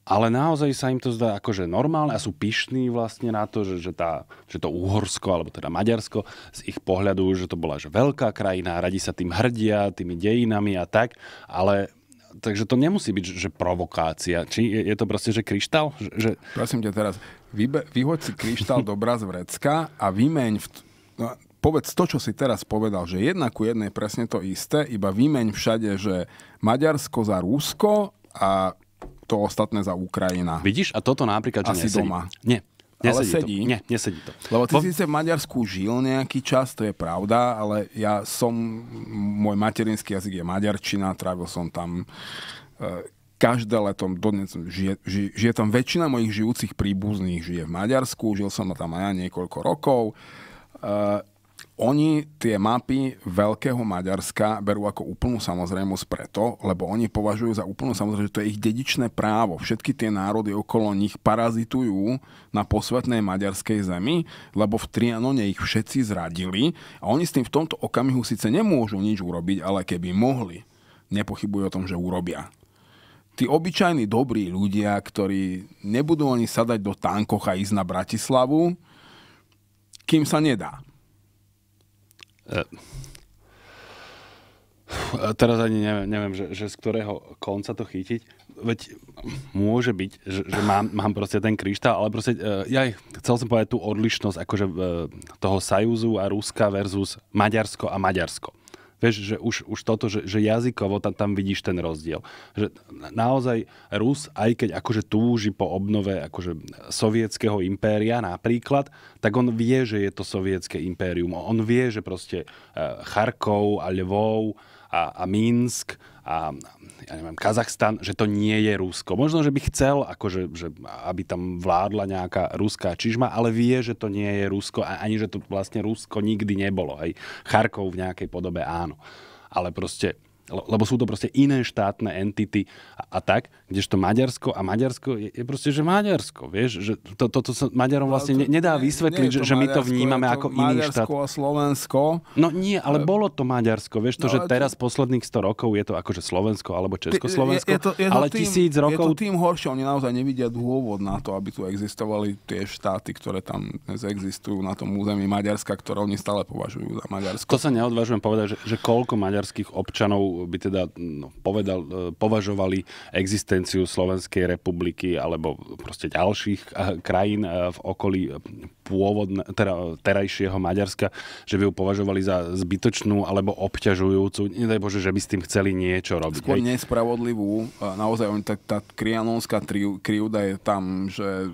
[SPEAKER 2] Ale naozaj sa im to zdá akože normálne a sú pyšní vlastne na to, že, že, tá, že to Uhorsko, alebo teda Maďarsko, z ich pohľadu, že to bola že veľká krajina, radi sa tým hrdia, tými dejinami a tak, ale takže to nemusí byť, že provokácia. Či je, je to proste, že kryštál? Že... Prosím ťa teraz, vybe, vyhoď si kryštál dobra z vrecka a vymeň
[SPEAKER 1] v, no, povedz to, čo si teraz povedal, že jedna ku jednej presne to isté, iba výmeň všade, že Maďarsko za Rusko a to ostatné za Ukrajina.
[SPEAKER 2] Vidíš? A toto napríklad, že Asi nesedí. doma. Nie, Nesedí ale sedí. To. Nie, nesedí to. Lebo ty Bo... si
[SPEAKER 1] v Maďarsku žil nejaký čas, to je pravda, ale ja som, môj materinský jazyk je maďarčina, trávil som tam e, každé letom, dodnes žije, žije, žije tam väčšina mojich žijúcich príbuzných, žije v Maďarsku, žil som tam aj ja niekoľko rokov. E, oni tie mapy Veľkého Maďarska berú ako úplnú samozrejmosť preto, lebo oni považujú za úplnú samozrejmosť, že to je ich dedičné právo. Všetky tie národy okolo nich parazitujú na posvetnej maďarskej zemi, lebo v Trianone ich všetci zradili a oni s tým v tomto okamihu síce nemôžu nič urobiť, ale keby mohli, nepochybujú o tom, že urobia tí obyčajní dobrí ľudia, ktorí nebudú ani sadať do tankoch a ísť na Bratislavu, kým sa
[SPEAKER 2] nedá. E, a teraz ani neviem, neviem že, že z ktorého konca to chytiť. Veď môže byť, že, že mám, mám proste ten kryštál, ale proste, uh, ja chcel som povedať tú odlišnosť akože uh, toho Sajúzu a Ruska versus Maďarsko a Maďarsko. Vieš, že už, už toto, že, že jazykovo tam, tam vidíš ten rozdiel. Že naozaj Rus, aj keď akože túži po obnove akože sovietského impéria napríklad, tak on vie, že je to sovietské impérium. On vie, že proste eh, Charkov a Lvov a, a Minsk a ja neviem, Kazachstan, že to nie je Rusko. Možno, že by chcel, akože, že, aby tam vládla nejaká ruská čižma, ale vie, že to nie je Rusko, ani že to vlastne Rusko nikdy nebolo. Aj Charkov v nejakej podobe áno. Ale proste, lebo sú to proste iné štátne entity a, a tak. Kdežto Maďarsko a Maďarsko je, je proste, že Maďarsko, vieš, že to, to, to sa Maďarom no, vlastne ne, nedá vysvetliť, nie, nie že, že my to vnímame to ako iný štát. Maďarsko
[SPEAKER 1] a Slovensko.
[SPEAKER 2] No nie, ale e, bolo to Maďarsko, vieš, to, no, že teraz to... posledných 100 rokov je to akože Slovensko alebo Československo, je, je to, je to ale tým, tisíc rokov... Je to
[SPEAKER 1] tým horšie, oni naozaj nevidia dôvod na to, aby tu existovali tie štáty, ktoré tam dnes existujú na tom území
[SPEAKER 2] Maďarska, ktoré oni stále považujú za Maďarsko. To sa neodvážujem povedať, že, že koľko maďarských občanov by teda no, povedal, e, považovali existenciu existenciu Slovenskej republiky alebo proste ďalších eh, krajín eh, v okolí pôvodne, teda terajšieho Maďarska, že by ju považovali za zbytočnú alebo obťažujúcu. Nedaj Bože, že by s tým chceli niečo robiť. Skôr
[SPEAKER 1] nespravodlivú. Eh, naozaj tá, tá
[SPEAKER 2] krianonská krivda
[SPEAKER 1] je tam, že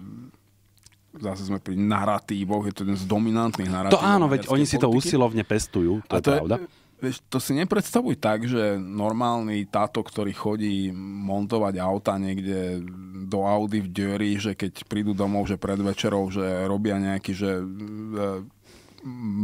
[SPEAKER 1] zase sme pri narratívoch, je to jeden z dominantných narratív. To áno, veď oni si politiky. to usilovne
[SPEAKER 2] pestujú, to a je to pravda.
[SPEAKER 1] Je, vieš, to si nepredstavuj tak, že normálny táto, ktorý chodí montovať auta niekde do Audi v Dury, že keď prídu domov, že pred večerou, že robia nejaký, že e,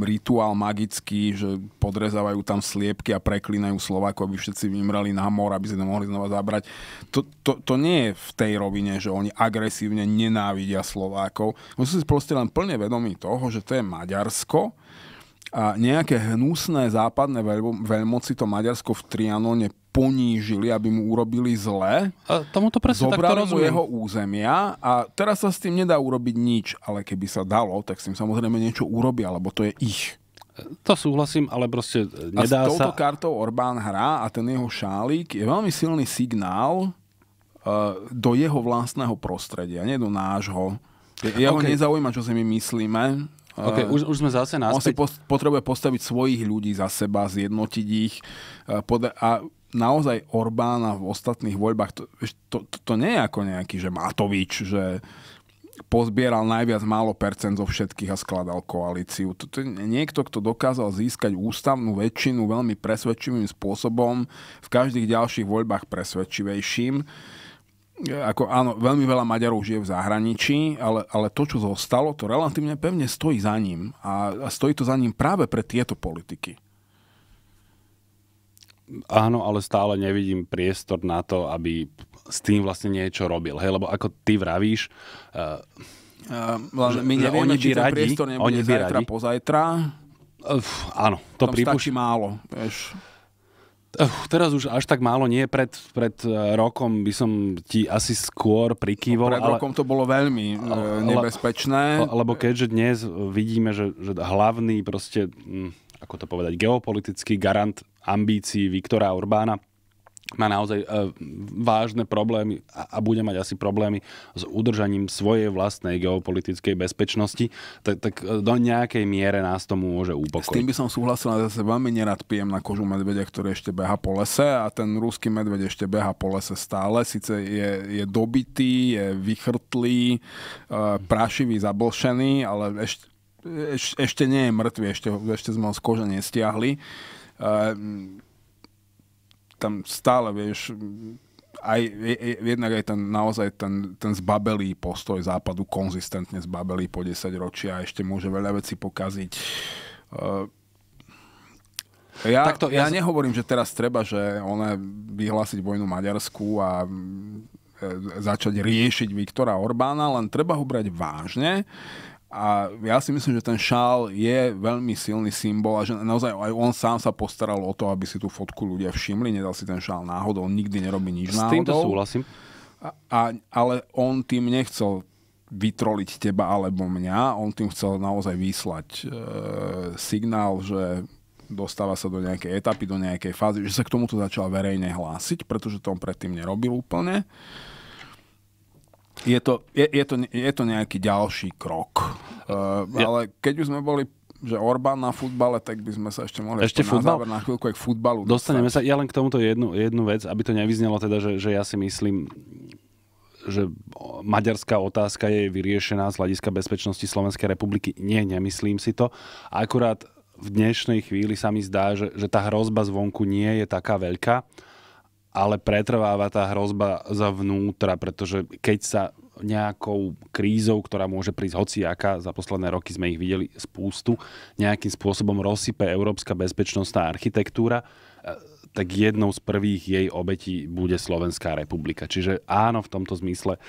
[SPEAKER 1] rituál magický, že podrezávajú tam sliepky a preklínajú Slováko, aby všetci vymrali na mor, aby si to mohli znova zabrať. To, to, to nie je v tej rovine, že oni agresívne nenávidia Slovákov. Oni sú si proste len plne vedomí toho, že to je Maďarsko, a nejaké hnusné západné veľmoci to Maďarsko v Trianone ponížili, aby mu urobili zle. A
[SPEAKER 2] tomu to presne Zobrali takto rozumiem. jeho
[SPEAKER 1] územia a teraz sa s tým nedá urobiť nič, ale keby sa dalo, tak s tým samozrejme niečo urobia,
[SPEAKER 2] lebo to je ich.
[SPEAKER 1] To súhlasím, ale
[SPEAKER 2] proste nedá sa... A s touto sa...
[SPEAKER 1] kartou Orbán hrá a ten jeho šálik je veľmi silný signál uh, do jeho vlastného prostredia, nie do nášho. Jeho okay. nezaujíma, čo si my myslíme, uh, už, už sme zase naspäť. On si post- potrebuje postaviť svojich ľudí za seba, zjednotiť ich pod- a naozaj Orbána v ostatných voľbách, to, to, to, to nie je ako nejaký, že Matovič, že pozbieral najviac málo percent zo všetkých a skladal koalíciu. to je niekto, kto dokázal získať ústavnú väčšinu veľmi presvedčivým spôsobom, v každých ďalších voľbách presvedčivejším ako áno, veľmi veľa Maďarov žije v zahraničí, ale, ale to, čo zostalo, to relatívne pevne stojí za ním. A, a stojí to za ním práve pre tieto politiky.
[SPEAKER 2] Áno, ale stále nevidím priestor na to, aby s tým vlastne niečo robil. Hej, lebo ako ty vravíš... Uh,
[SPEAKER 1] uh, že, my nevieme, či ten radi, priestor nebude oni zajtra, radi. pozajtra.
[SPEAKER 2] Uh, áno, to Tam málo, vieš. Uh, teraz už až tak málo nie, pred, pred eh, rokom by som ti asi skôr prikývol. No, pred ale, rokom
[SPEAKER 1] to bolo veľmi uh,
[SPEAKER 2] nebezpečné. Le, lebo keďže dnes vidíme, že, že hlavný proste, hm, ako to povedať, geopolitický garant ambícií Viktora Orbána má naozaj eh, vážne problémy a bude mať asi problémy s udržaním svojej vlastnej geopolitickej bezpečnosti, tak, tak eh, do nejakej miere nás to môže upokojiť. S tým by
[SPEAKER 1] som súhlasil, ale zase veľmi nerad pijem na kožu medvedia, ktorý ešte beha po lese a ten ruský medveď ešte beha po lese stále. Sice je, je dobitý, je vychrtlý, eh, prášivý, zablšený, ale ešte, ešte nie je mŕtvy, ešte, ešte sme ho z kože nestiahli tam stále, vieš, aj, jednak aj ten naozaj ten, ten zbabelý postoj západu, konzistentne zbabelý po 10 ročí a ešte môže veľa vecí pokaziť. Eh, ja, to, ja, ja nehovorím, že teraz treba, že ona vyhlásiť vojnu Maďarsku a eh, začať riešiť Viktora Orbána, len treba ho brať vážne a ja si myslím, že ten šál je veľmi silný symbol a že naozaj aj on sám sa postaral o to, aby si tú fotku ľudia všimli, nedal si ten šál náhodou, on nikdy nerobí nič náhodou. S týmto súhlasím. A, a, ale on tým nechcel vytroliť teba alebo mňa, on tým chcel naozaj vyslať e, signál, že dostáva sa do nejakej etapy, do nejakej fázy, že sa k tomuto začal verejne hlásiť, pretože to on predtým nerobil úplne. Je
[SPEAKER 2] to, je, je to,
[SPEAKER 1] je to nejaký ďalší krok. Uh, eh, ja. Ale keď už sme boli že Orbán na futbale, tak by sme sa ešte mohli ešte futbal? na záver na chvíľku aj k futbalu. Dostaneme dostať.
[SPEAKER 2] sa, ja len k tomuto jednu, jednu vec, aby to nevyznelo teda, že, že ja si myslím, že maďarská otázka je vyriešená z hľadiska bezpečnosti Slovenskej republiky. Nie, nemyslím si to. Akurát v dnešnej chvíli sa mi zdá, že, že tá hrozba zvonku nie je taká veľká ale pretrváva tá hrozba zavnútra, pretože keď sa nejakou krízou, ktorá môže prísť hociaká, za posledné roky sme ich videli spústu, nejakým spôsobom rozsype európska bezpečnostná architektúra, e, tak jednou z prvých jej obetí bude Slovenská republika. Čiže áno, v tomto zmysle e,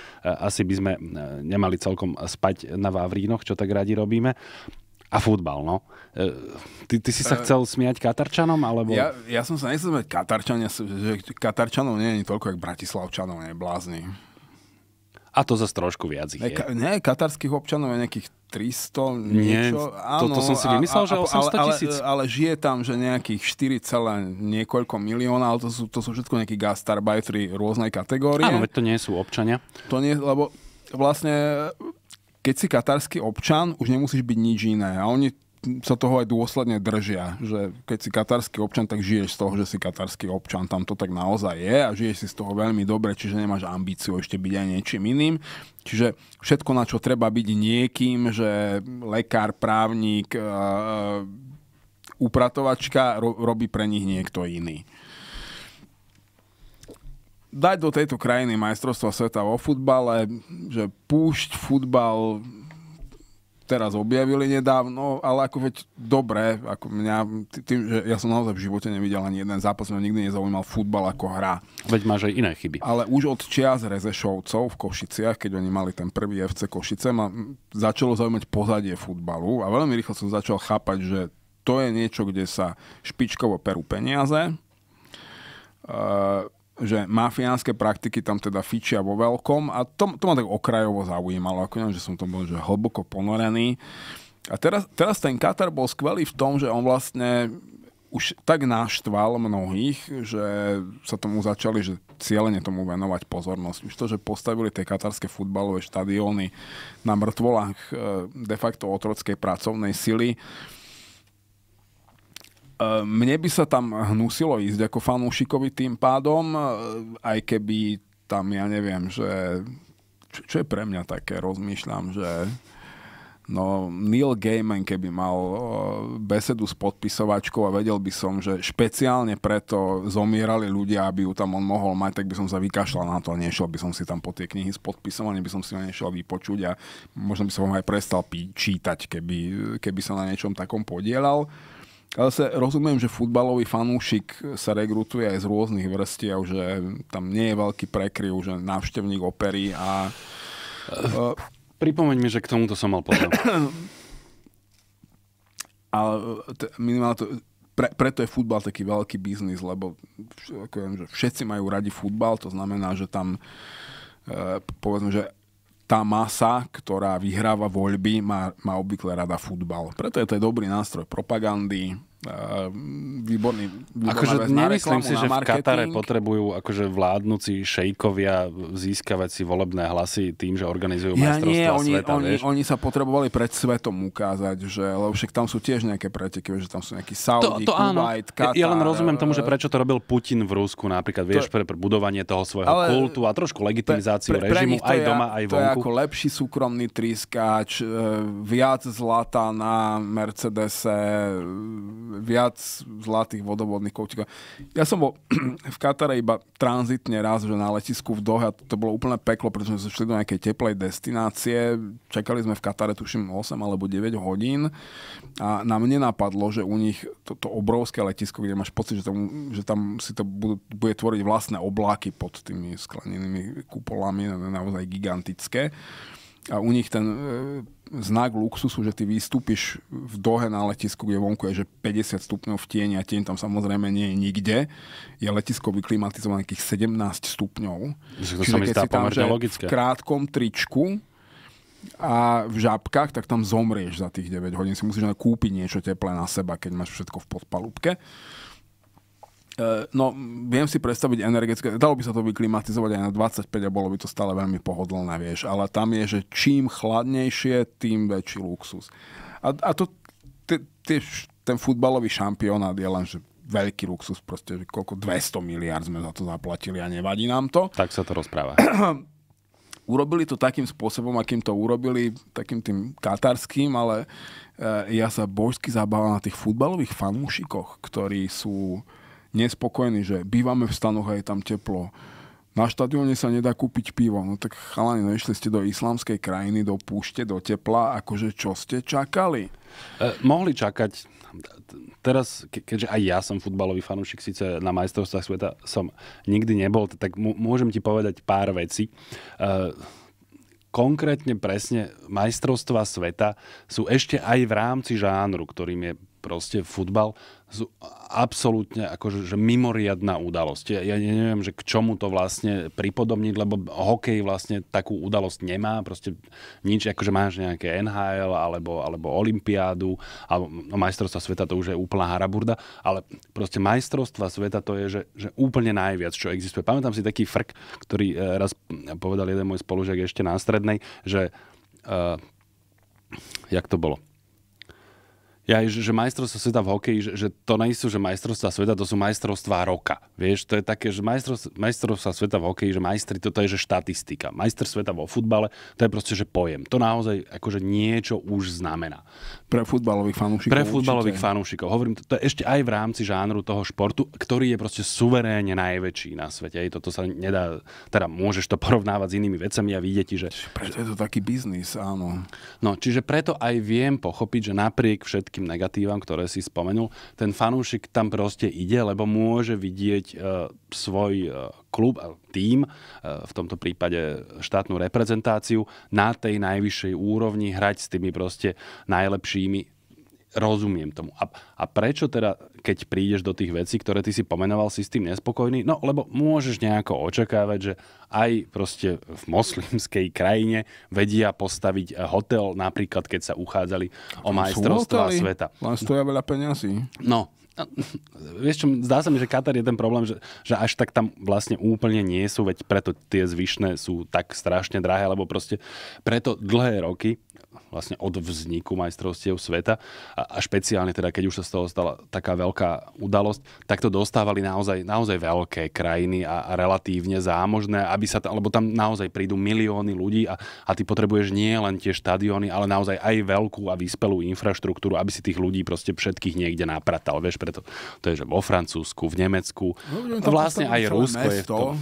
[SPEAKER 2] asi by sme e, nemali celkom spať na Vavrínoch, čo tak radi robíme. A futbal, no. E, ty, ty si sa e, chcel smiať Katarčanom, alebo... Ja,
[SPEAKER 1] ja som sa nechcel smiať Katarčan, ja som, že Katarčanov nie je toľko, jak Bratislavčanov, nie, blázni. A to zase trošku viac ich je. Ka- nie, katarských občanov je nejakých 300, nie, niečo. Áno, toto som si vymyslel, a, že 800 tisíc. Ale, ale, ale žije tam, že nejakých 4, niekoľko milióna, ale to sú, to sú všetko nejakí gastarbajtri rôznej kategórie. Áno, veď to nie sú občania. To nie, lebo vlastne keď si katarský občan, už nemusíš byť nič iné. A oni sa toho aj dôsledne držia, že keď si katarský občan, tak žiješ z toho, že si katarský občan, tam to tak naozaj je a žiješ si z toho veľmi dobre, čiže nemáš ambíciu ešte byť aj niečím iným. Čiže všetko, na čo treba byť niekým, že lekár, právnik, e, e, upratovačka robí pre nich niekto iný dať do tejto krajiny majstrovstva sveta vo futbale, že púšť futbal teraz objavili nedávno, ale ako veď dobre, ako mňa, tým, že ja som naozaj v živote nevidel ani jeden zápas, mňa nikdy nezaujímal futbal ako hra. Veď máš aj iné chyby. Ale už od čias Rezešovcov v Košiciach, keď oni mali ten prvý FC Košice, ma začalo zaujímať pozadie futbalu a veľmi rýchlo som začal chápať, že to je niečo, kde sa špičkovo perú peniaze, uh, že mafiánske praktiky tam teda fičia vo veľkom a to, to ma tak okrajovo zaujímalo, ako neviem, že som tom bol že hlboko ponorený. A teraz, teraz ten Katar bol skvelý v tom, že on vlastne už tak náštval mnohých, že sa tomu začali že cieľene tomu venovať pozornosť. Už to, že postavili tie katarské futbalové štadióny na mŕtvolách eh, de facto otrockej pracovnej sily, Ehm, mne by sa tam hnusilo ísť ako fanúšikovi tým pádom, ehm, aj keby tam, ja neviem, že... Čo, čo je pre mňa také? Rozmýšľam, že... No, Neil Gaiman, keby mal besedu s podpisovačkou a vedel by som, že špeciálne preto zomierali ľudia, aby ju tam on mohol mať, tak by som sa vykašľal na to a nešiel by som si tam po tie knihy s podpisom, ani by som si ho nešiel vypočuť a možno by som ho aj prestal pí- čítať, keby, keby sa na niečom takom podielal. Uh, ale sa rozumiem, že futbalový fanúšik sa rekrutuje aj z rôznych vrstiev, že tam nie je veľký prekryv, že návštevník opery a... Uh, eh, eh, Pripomeň mi, že k tomuto som mal povedať. [COUGHS] Ale eh, t- minimálne to, pre, preto je futbal taký veľký biznis, lebo ako viem, že všetci majú radi futbal, to znamená, že tam e, povedzme, že tá masa, ktorá vyhráva voľby, má, má obvykle rada futbal. Preto je to dobrý nástroj propagandy, Ehm, výborný, výborný akože nemyslím si, že v Katare
[SPEAKER 2] potrebujú akože vládnuci šejkovia získavať si volebné hlasy tým, že organizujú ja majstrovstvá sveta, oni, vieš? oni
[SPEAKER 1] oni, sa potrebovali pred svetom ukázať, že, lebo však tam sú tiež nejaké preteky, že tam sú nejaký Saudi, to, to Kuwait, áno. Katar. Ja, ja len rozumiem tomu, že eh.
[SPEAKER 2] prečo to robil Putin v Rusku napríklad, vieš, to, pre pre, budovanie toho svojho ale, kultu a trošku legitimizáciu pre, pre, režimu pre aj je, doma, aj vonku. To je ako
[SPEAKER 1] lepší súkromný trískač, eh, viac zlata na Mercedese, viac zlatých vodovodných koutikov. Ja som bol [CLEARS THROAT] v Katare iba tranzitne raz, že na letisku v Doha, to bolo úplne peklo, pretože sme šli do nejakej teplej destinácie, čakali sme v Katare tuším 8 alebo 9 hodín a nám nenapadlo, že u nich to, to obrovské letisko, kde máš pocit, že tam, že tam si to budú, bude tvoriť vlastné obláky pod tými sklenenými kupolami, naozaj gigantické a u nich ten e, znak luxusu, že ty vystúpiš v dohe na letisku, kde vonku je že 50 stupňov v tieni a tieň tam samozrejme nie je nikde. Je letisko vyklimatizované nejakých 17 stupňov. to Čiže sa si tam že logické. V krátkom tričku a v žabkách, tak tam zomrieš za tých 9 hodín. Si musíš kúpiť niečo teplé na seba, keď máš všetko v podpalúbke. E, no, viem si predstaviť energetické, dalo by sa to vyklimatizovať aj na 25 a bolo by to stále veľmi pohodlné, vieš, ale tam je, že čím chladnejšie, tým väčší luxus. A, a to, t- t- ten futbalový šampionát je len, že veľký luxus, proste, že koľko 200 miliard sme za to zaplatili a nevadí nám to. Tak sa to rozpráva. [CLEARS THROAT] urobili to takým spôsobom, akým to urobili, takým tým katarským, ale e, ja sa božsky zabávam na tých futbalových fanúšikoch, ktorí sú nespokojní, že bývame v stanoch a je tam teplo. Na štadióne sa nedá kúpiť pivo. No tak chalani, no išli ste do
[SPEAKER 2] islamskej krajiny, do púšte, do tepla, akože čo ste čakali? E, mohli čakať. Teraz, ke- keďže aj ja som futbalový fanúšik, síce na majstrovstvách sveta som nikdy nebol, tak m- môžem ti povedať pár vecí. E, konkrétne presne majstrovstva sveta sú ešte aj v rámci žánru, ktorým je proste futbal, sú absolútne akože že mimoriadná udalosť. Ja, ja neviem, že k čomu to vlastne pripodobniť, lebo hokej vlastne takú udalosť nemá, proste nič, akože máš nejaké NHL alebo, alebo Olympiádu, alebo no, majstrovstva sveta to už je úplná haraburda, ale proste majstrovstva sveta to je, že, že úplne najviac, čo existuje. Pamätám si taký frk, ktorý e, raz povedal jeden môj spolužiak ešte na strednej, že uh, jak to bolo? Ja, že, že majstrovstvo sveta v hokeji, že, že to nie sú, že majstrovstva sveta, to sú majstrovstvá roka. Vieš, to je také, že majstrovstvá, majstrovstva sveta v hokeji, že majstri, to je že štatistika. Majster sveta vo futbale, to je proste, že pojem. To naozaj akože niečo už znamená. Pre futbalových fanúšikov. Pre futbalových určite. fanúšikov. Hovorím, to, to je ešte aj v rámci žánru toho športu, ktorý je proste suverénne najväčší na svete. Aj toto sa nedá, teda môžeš to [LAUGHS] porovnávať s inými vecami a vidieť, že...
[SPEAKER 1] Preto je to taký biznis, áno.
[SPEAKER 2] No, čiže preto aj viem pochopiť, že napriek všetkým všetkým negatívam, ktoré si spomenul, ten fanúšik tam proste ide, lebo môže vidieť e, svoj e, klub a tým, e, v tomto prípade štátnu reprezentáciu, na tej najvyššej úrovni hrať s tými proste najlepšími rozumiem tomu. A, a prečo teda, keď prídeš do tých vecí, ktoré ty si pomenoval, si s tým nespokojný? No, lebo môžeš nejako očakávať, že aj proste v moslimskej krajine vedia postaviť eh, hotel, napríklad keď sa uchádzali o majstrovstvá sveta. Len stoja veľa peniazí. No, no, vieš čo, zdá sa mi, že Katar je ten problém, že, že až tak tam vlastne úplne nie sú, veď preto tie zvyšné sú tak strašne drahé, lebo proste preto dlhé roky vlastne od vzniku majstrovstiev sveta a, a špeciálne teda, keď už sa z toho stala taká veľká udalosť, tak to dostávali naozaj, naozaj veľké krajiny a, a relatívne zámožné, aby sa, lebo tam naozaj prídu milióny ľudí a, a ty potrebuješ nie len tie štadióny, ale naozaj aj veľkú a vyspelú infraštruktúru, aby si tých ľudí proste všetkých niekde napratal, vieš, preto to je, že vo Francúzsku, v Nemecku, no, vlastne aj Rusko je v tom. E,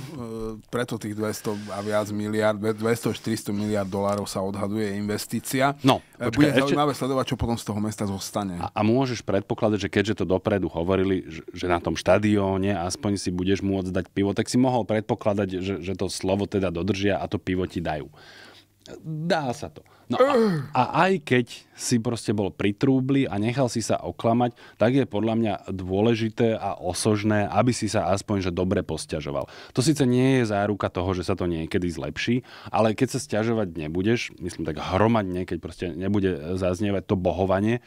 [SPEAKER 1] preto tých 200 a viac miliard, 200-400 miliard dolárov sa odhaduje investícia. No, e, Počkaj, Bude ešte... zaujímavé sledovať, čo potom z toho mesta zostane. A,
[SPEAKER 2] a môžeš predpokladať, že keďže to dopredu hovorili, že, že na tom štadióne aspoň si budeš môcť dať pivo, tak si mohol predpokladať, že, že to slovo teda dodržia a to pivo ti dajú. Dá sa to. No a, a aj keď si proste bol pritrúbli a nechal si sa oklamať, tak je podľa mňa dôležité a osožné, aby si sa aspoň že dobre posťažoval. To síce nie je záruka toho, že sa to niekedy zlepší, ale keď sa sťažovať nebudeš, myslím tak hromadne, keď proste nebude zaznievať to bohovanie,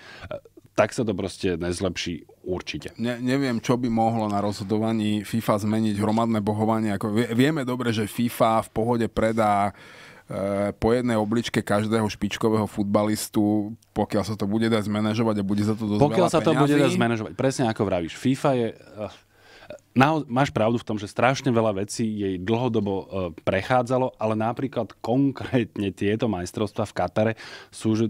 [SPEAKER 2] tak sa to proste nezlepší určite.
[SPEAKER 1] Ne, neviem, čo by mohlo na rozhodovaní FIFA zmeniť hromadné bohovanie. Ako vieme dobre, že FIFA v pohode predá Eh, po jednej obličke každého špičkového futbalistu, pokiaľ sa to bude dať zmanéžovať a bude za to dosť Pokiaľ sa to bude dať zmanéžovať,
[SPEAKER 2] presne ako vravíš. FIFA je... Eh, Naho- máš pravdu v tom, že strašne veľa vecí jej dlhodobo e, prechádzalo, ale napríklad konkrétne tieto majstrovstvá v Katare sú že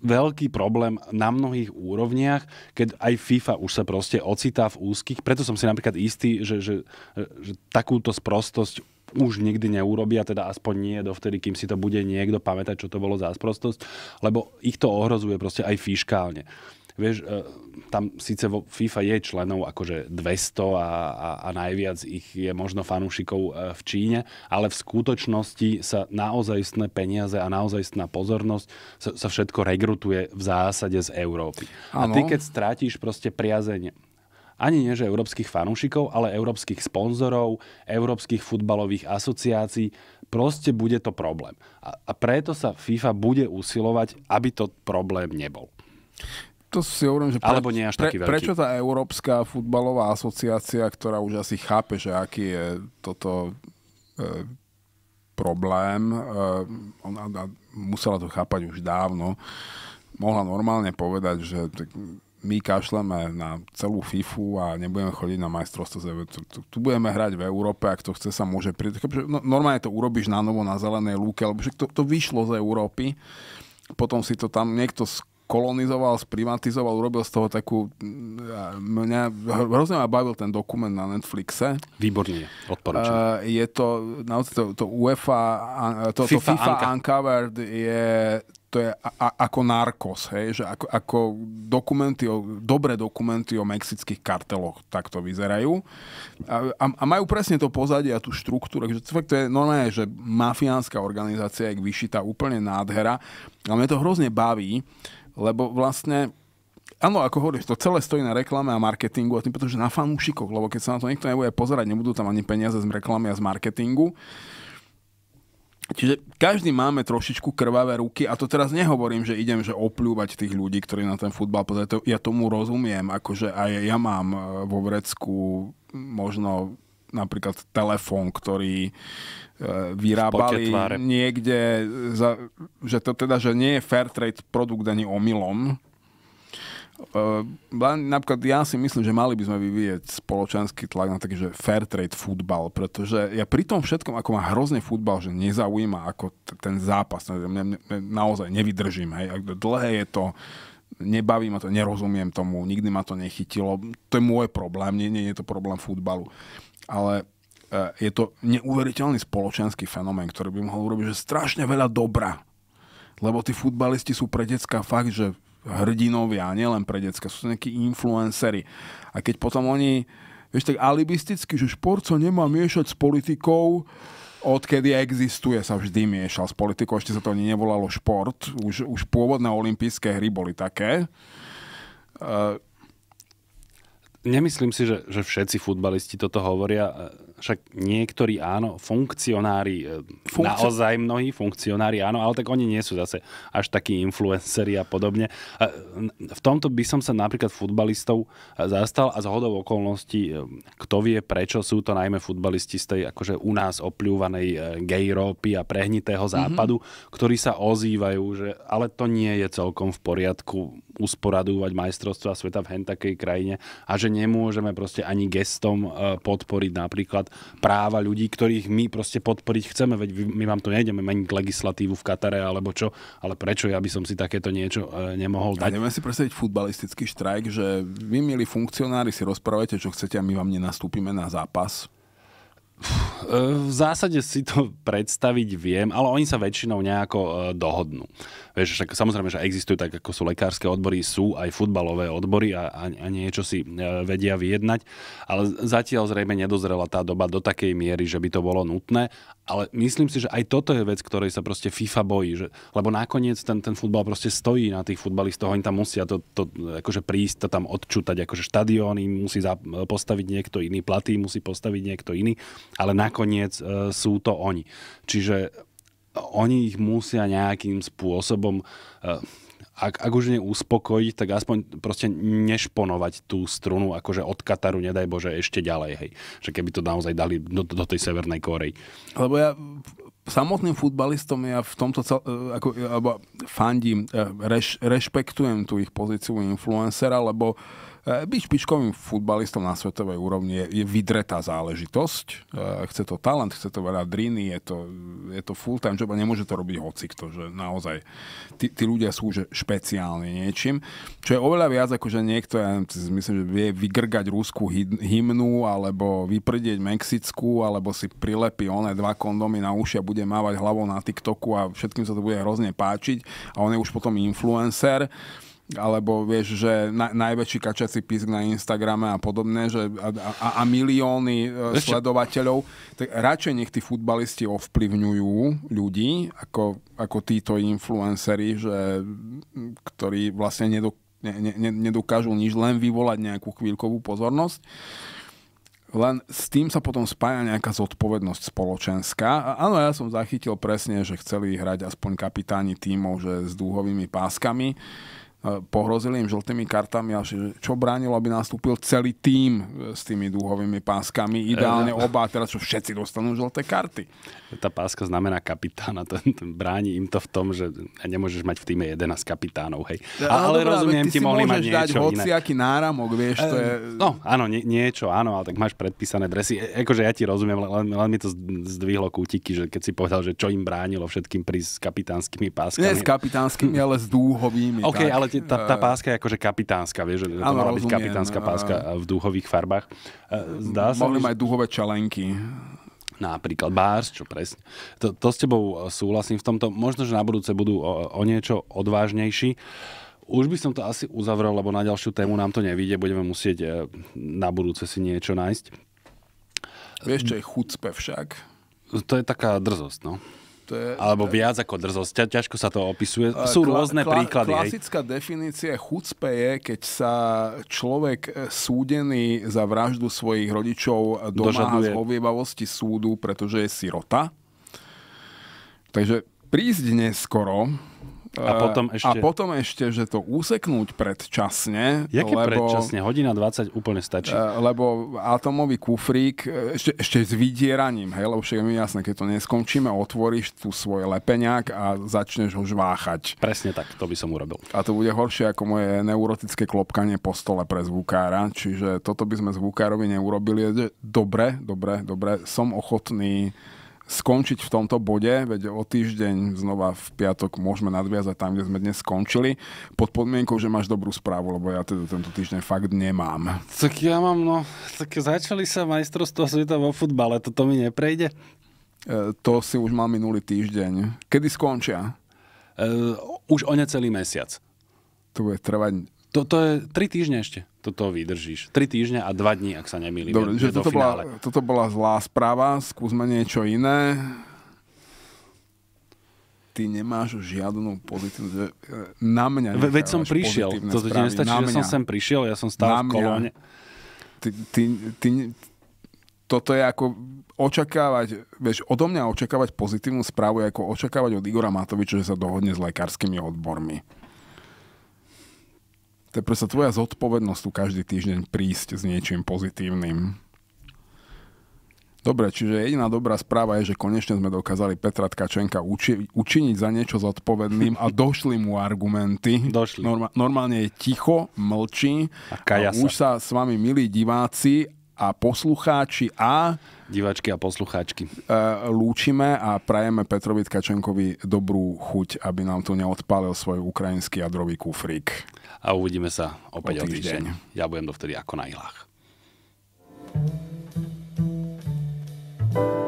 [SPEAKER 2] veľký problém na mnohých úrovniach, keď aj FIFA už sa proste ocitá v úzkých. Preto som si napríklad istý, že, že, že takúto sprostosť už nikdy neurobia, teda aspoň nie dovtedy, kým si to bude niekto pamätať, čo to bolo za sprostosť, lebo ich to ohrozuje proste aj fiškálne. Vieš, e, tam síce vo FIFA je členov akože 200 a, a, a najviac ich je možno fanúšikov e, v Číne, ale v skutočnosti sa naozajstné peniaze a naozajstná pozornosť sa, sa všetko regrutuje v zásade z Európy. Ano. A ty keď strátiš proste priazeň ani nie že európskych fanúšikov, ale európskych sponzorov, európskych futbalových asociácií. Proste bude to problém. A, a preto sa FIFA bude usilovať, aby to problém nebol. To
[SPEAKER 1] si hovorím, že pre, Alebo nie až pre, taký veľký. prečo tá Európska futbalová asociácia, ktorá už asi chápe, že aký je toto e, problém, e, ona musela to chápať už dávno, mohla normálne povedať, že tak, my kašleme na celú FIFU a nebudeme chodiť na majstrovstvo tu, Tu budeme hrať v Európe, ak to chce sa môže prísť. Akože no, normálne to urobíš na novo na zelenej lúke, lebo však to, to vyšlo z Európy. Potom si to tam niekto kolonizoval, sprimatizoval, urobil z toho takú... Mm, mňa hrozne ma bavil ten dokument na Netflixe.
[SPEAKER 2] Výborný, odporúčam.
[SPEAKER 1] je to, naozaj to, to UEFA, to FIFA, to FIFA Uncovered je to je a, a, ako narkos, hej, že ako, ako dokumenty, o, dobré dokumenty o mexických karteloch takto vyzerajú. A, a, a majú presne to pozadie a tú štruktúru, Takže to, to je normálne, že mafiánska organizácia je vyšitá úplne nádhera. A mňa to hrozne baví, lebo vlastne Áno, ako hovoríš, to celé stojí na reklame a marketingu a tým pretože na fanúšikoch, lebo keď sa na to niekto nebude pozerať, nebudú tam ani peniaze z reklamy a z marketingu. Čiže každý máme trošičku krvavé ruky a to teraz nehovorím, že idem že opľúvať tých ľudí, ktorí na ten futbal pozerajú. Ja tomu rozumiem, akože aj ja mám e, vo vrecku možno napríklad telefón, ktorý e, vyrábali niekde, za, že to teda, že nie je fair trade produkt ani omylom, Ehm, napríklad ja si myslím, že mali by sme vyvíjať spoločenský tlak na taký, že fair trade futbal, pretože ja pri tom všetkom, ako ma hrozne futbal, že nezaujíma ako t- ten zápas, ne, ne, naozaj nevydržím, hej, dlhé je to, nebaví ma to, nerozumiem tomu, nikdy ma to nechytilo, to je môj problém, nie, nie je to problém futbalu, ale eh, je to neuveriteľný spoločenský fenomén, ktorý by mohol urobiť, že strašne veľa dobra lebo tí futbalisti sú pre decka fakt, že hrdinovia, nielen pre decka, sú to nejakí influencery. A keď potom oni, vieš, tak alibisticky, že šport sa nemá miešať s politikou, odkedy existuje, sa vždy miešal s politikou, ešte sa to ani nevolalo šport, už, už pôvodné olympijské hry boli také.
[SPEAKER 2] Uh, Nemyslím si, že, že všetci futbalisti toto hovoria však niektorí áno, funkcionári, e, Funkci- naozaj mnohí funkcionári áno, ale tak oni nie sú zase až takí influenceri a podobne. E, v tomto by som sa napríklad futbalistov e, zastal a zhodou okolností, kto vie prečo sú to najmä futbalisti z tej akože u nás opľúvanej gejrópy a prehnitého mhm. západu, mm-hmm. ktorí sa ozývajú, že ale to nie je celkom v poriadku, usporadúvať majstrovstva sveta v hen takej krajine a že nemôžeme proste ani gestom e, podporiť napríklad práva ľudí, ktorých my proste podporiť chceme, veď my vám to nejdeme meniť legislatívu v Katare alebo čo, ale prečo ja by som si takéto niečo e, nemohol dať. Ja, si predstaviť futbalistický
[SPEAKER 1] štrajk, že vy milí funkcionári si rozprávate, čo chcete a my vám nenastúpime na zápas
[SPEAKER 2] v zásade si to [LAUGHS] predstaviť viem, ale oni sa väčšinou nejako e, dohodnú. Vieš, však samozrejme, že existujú tak, ako sú lekárske odbory, sú aj futbalové odbory a, a, a niečo si e, vedia vyjednať, ale zatiaľ zrejme nedozrela tá doba do takej miery, že by to bolo nutné, ale myslím si, že aj toto je vec, ktorej sa proste FIFA bojí, že, lebo nakoniec ten, ten futbal proste stojí na tých futbalistoch, oni tam musia to, to akože prísť, to tam odčútať, akože štadión im musí e, postaviť niekto iný, platy musí postaviť niekto iný, ale na nakoniec e, sú to oni. Čiže oni ich musia nejakým spôsobom... E, ak, ak už uspokojiť, tak aspoň proste nešponovať tú strunu akože od Kataru, nedaj Bože, ešte ďalej. Hej. Že keby to naozaj dali do, do tej Severnej Korei. Lebo ja samotným futbalistom ja v tomto
[SPEAKER 1] cel, e, ako, alebo fandím, e, reš, rešpektujem tú ich pozíciu influencera, lebo uh, E, byť špičkovým futbalistom na svetovej úrovni je, je vydretá záležitosť. E, chce to talent, chce to veľa driny, je to, je to full-time job a nemôže to robiť hocikto. Že naozaj tí, tí ľudia sú že špeciálne niečím, čo je oveľa viac ako, že niekto, ja myslím, že vie vygrgať rúskú hymnu alebo vyprdieť mexickú, alebo si prilepí oné dva kondomy na uši a bude mávať hlavou na TikToku a všetkým sa to bude hrozne páčiť a on je už potom influencer alebo vieš, že na, najväčší kačací písk na Instagrame a podobné, že a, a, a milióny e, Ešte... sledovateľov, tak radšej nech tí futbalisti ovplyvňujú ľudí, ako, ako títo influenceri, že, ktorí vlastne nedok, ne, ne, nedokážu nič, len vyvolať nejakú chvíľkovú pozornosť. Len s tým sa potom spája nejaká zodpovednosť spoločenská. A áno, ja som zachytil presne, že chceli hrať aspoň kapitáni tímov, že s dúhovými páskami E, pohrozili im žltými kartami a čo bránilo, aby nastúpil celý tým e, s tými dúhovými páskami. Ideálne e, no.
[SPEAKER 2] oba, teraz čo všetci dostanú žlté karty. Tá páska znamená kapitána, to, to bráni im to v tom, že nemôžeš mať v týme 11 kapitánov, hej. ale, ale dobra, rozumiem ti, mohli mať niečo dať hoci
[SPEAKER 1] aký náramok, vieš, to je...
[SPEAKER 2] No, áno, nie, niečo, áno, ale tak máš predpísané dresy. E, akože ja ti rozumiem, len, len mi to zdvihlo kútiky, že keď si povedal, že čo im bránilo všetkým prísť s kapitánskymi páskami. Nie s
[SPEAKER 1] kapitánskymi, ale s dúhovými. Okay, ale podstate tá, tá
[SPEAKER 2] páska je akože kapitánska, vieš, že to mala byť kapitánska páska v dúhových farbách. E, zdá sa, Mohli mať dúhové duhové čalenky. Napríklad bárs, čo presne. To, to s tebou e, súhlasím v tomto. Možno, že na budúce budú o, o niečo odvážnejší. Už by som to asi uzavrel, lebo na ďalšiu tému nám to nevíde. Budeme musieť e, na budúce si niečo nájsť.
[SPEAKER 1] Vieš, čo je chucpe však?
[SPEAKER 2] To je taká drzosť, no. To je, Alebo viac ako drzosť. Ťažko sa to opisuje. Sú kla, rôzne kla, príklady. Klasická
[SPEAKER 1] hej. definícia chucpe je, keď sa človek e, súdený za vraždu svojich rodičov e, domáha z súdu, pretože je sirota. Takže prísť neskoro a eh, potom ešte, a potom ešte že to úseknúť predčasne.
[SPEAKER 2] Jaké lebo, predčasne?
[SPEAKER 1] Hodina 20 úplne stačí. Eh, lebo atomový kufrík eh, ešte, ešte s vydieraním, hej, lebo všetko je mi jasné, keď to neskončíme, otvoríš tu svoj lepeňák a začneš ho žváchať. Presne tak, to by som urobil. A to bude horšie ako moje neurotické klopkanie po stole pre zvukára, čiže toto by sme zvukárovi neurobili. Dobre, dobre, dobre, som ochotný skončiť v tomto bode, veď o týždeň znova v piatok môžeme nadviazať tam, kde sme dnes skončili, pod podmienkou, že máš dobrú správu, lebo ja teda tento týždeň fakt nemám.
[SPEAKER 2] Tak ja mám, no, tak začali sa majstrovstvo sveta vo futbale, toto mi neprejde. E, to si už mal minulý týždeň. Kedy skončia? E, už o necelý mesiac. To bude trvať to, to je tri týždne ešte. Toto vydržíš. Tri týždne a dva dní, ak sa nemýlim. Dobre, že toto, bola,
[SPEAKER 1] toto bola zlá správa. Skúsme niečo iné. Ty nemáš žiadnu pozitívnu... E, na mňa Ve, Veď som prišiel. To ti nestačí, že som sem prišiel. Ja som stál v kolóne. Ty, ty, ty, toto je ako očakávať, vieš, odo mňa očakávať pozitívnu správu je ako očakávať od Igora Matoviča, že sa dohodne s lekárskými odbormi. To je proste tvoja zodpovednosť tu každý týždeň prísť s niečím pozitívnym. Dobre, čiže jediná dobrá správa je, že konečne sme dokázali Petra Tkačenka uči- učiniť za niečo zodpovedným a došli mu argumenty. Došli. Norma- normálne je ticho, mlčí. A, kaja a už sa. sa s vami, milí diváci a poslucháči a...
[SPEAKER 2] Diváčky a poslucháčky. E,
[SPEAKER 1] lúčime a prajeme Petrovi Tkačenkovi dobrú chuť, aby nám tu neodpálil svoj ukrajinský jadrový kufrík
[SPEAKER 2] a uvidíme sa
[SPEAKER 1] opäť o týždeň. O týždeň.
[SPEAKER 2] Ja budem dovtedy ako na ihlách. thank you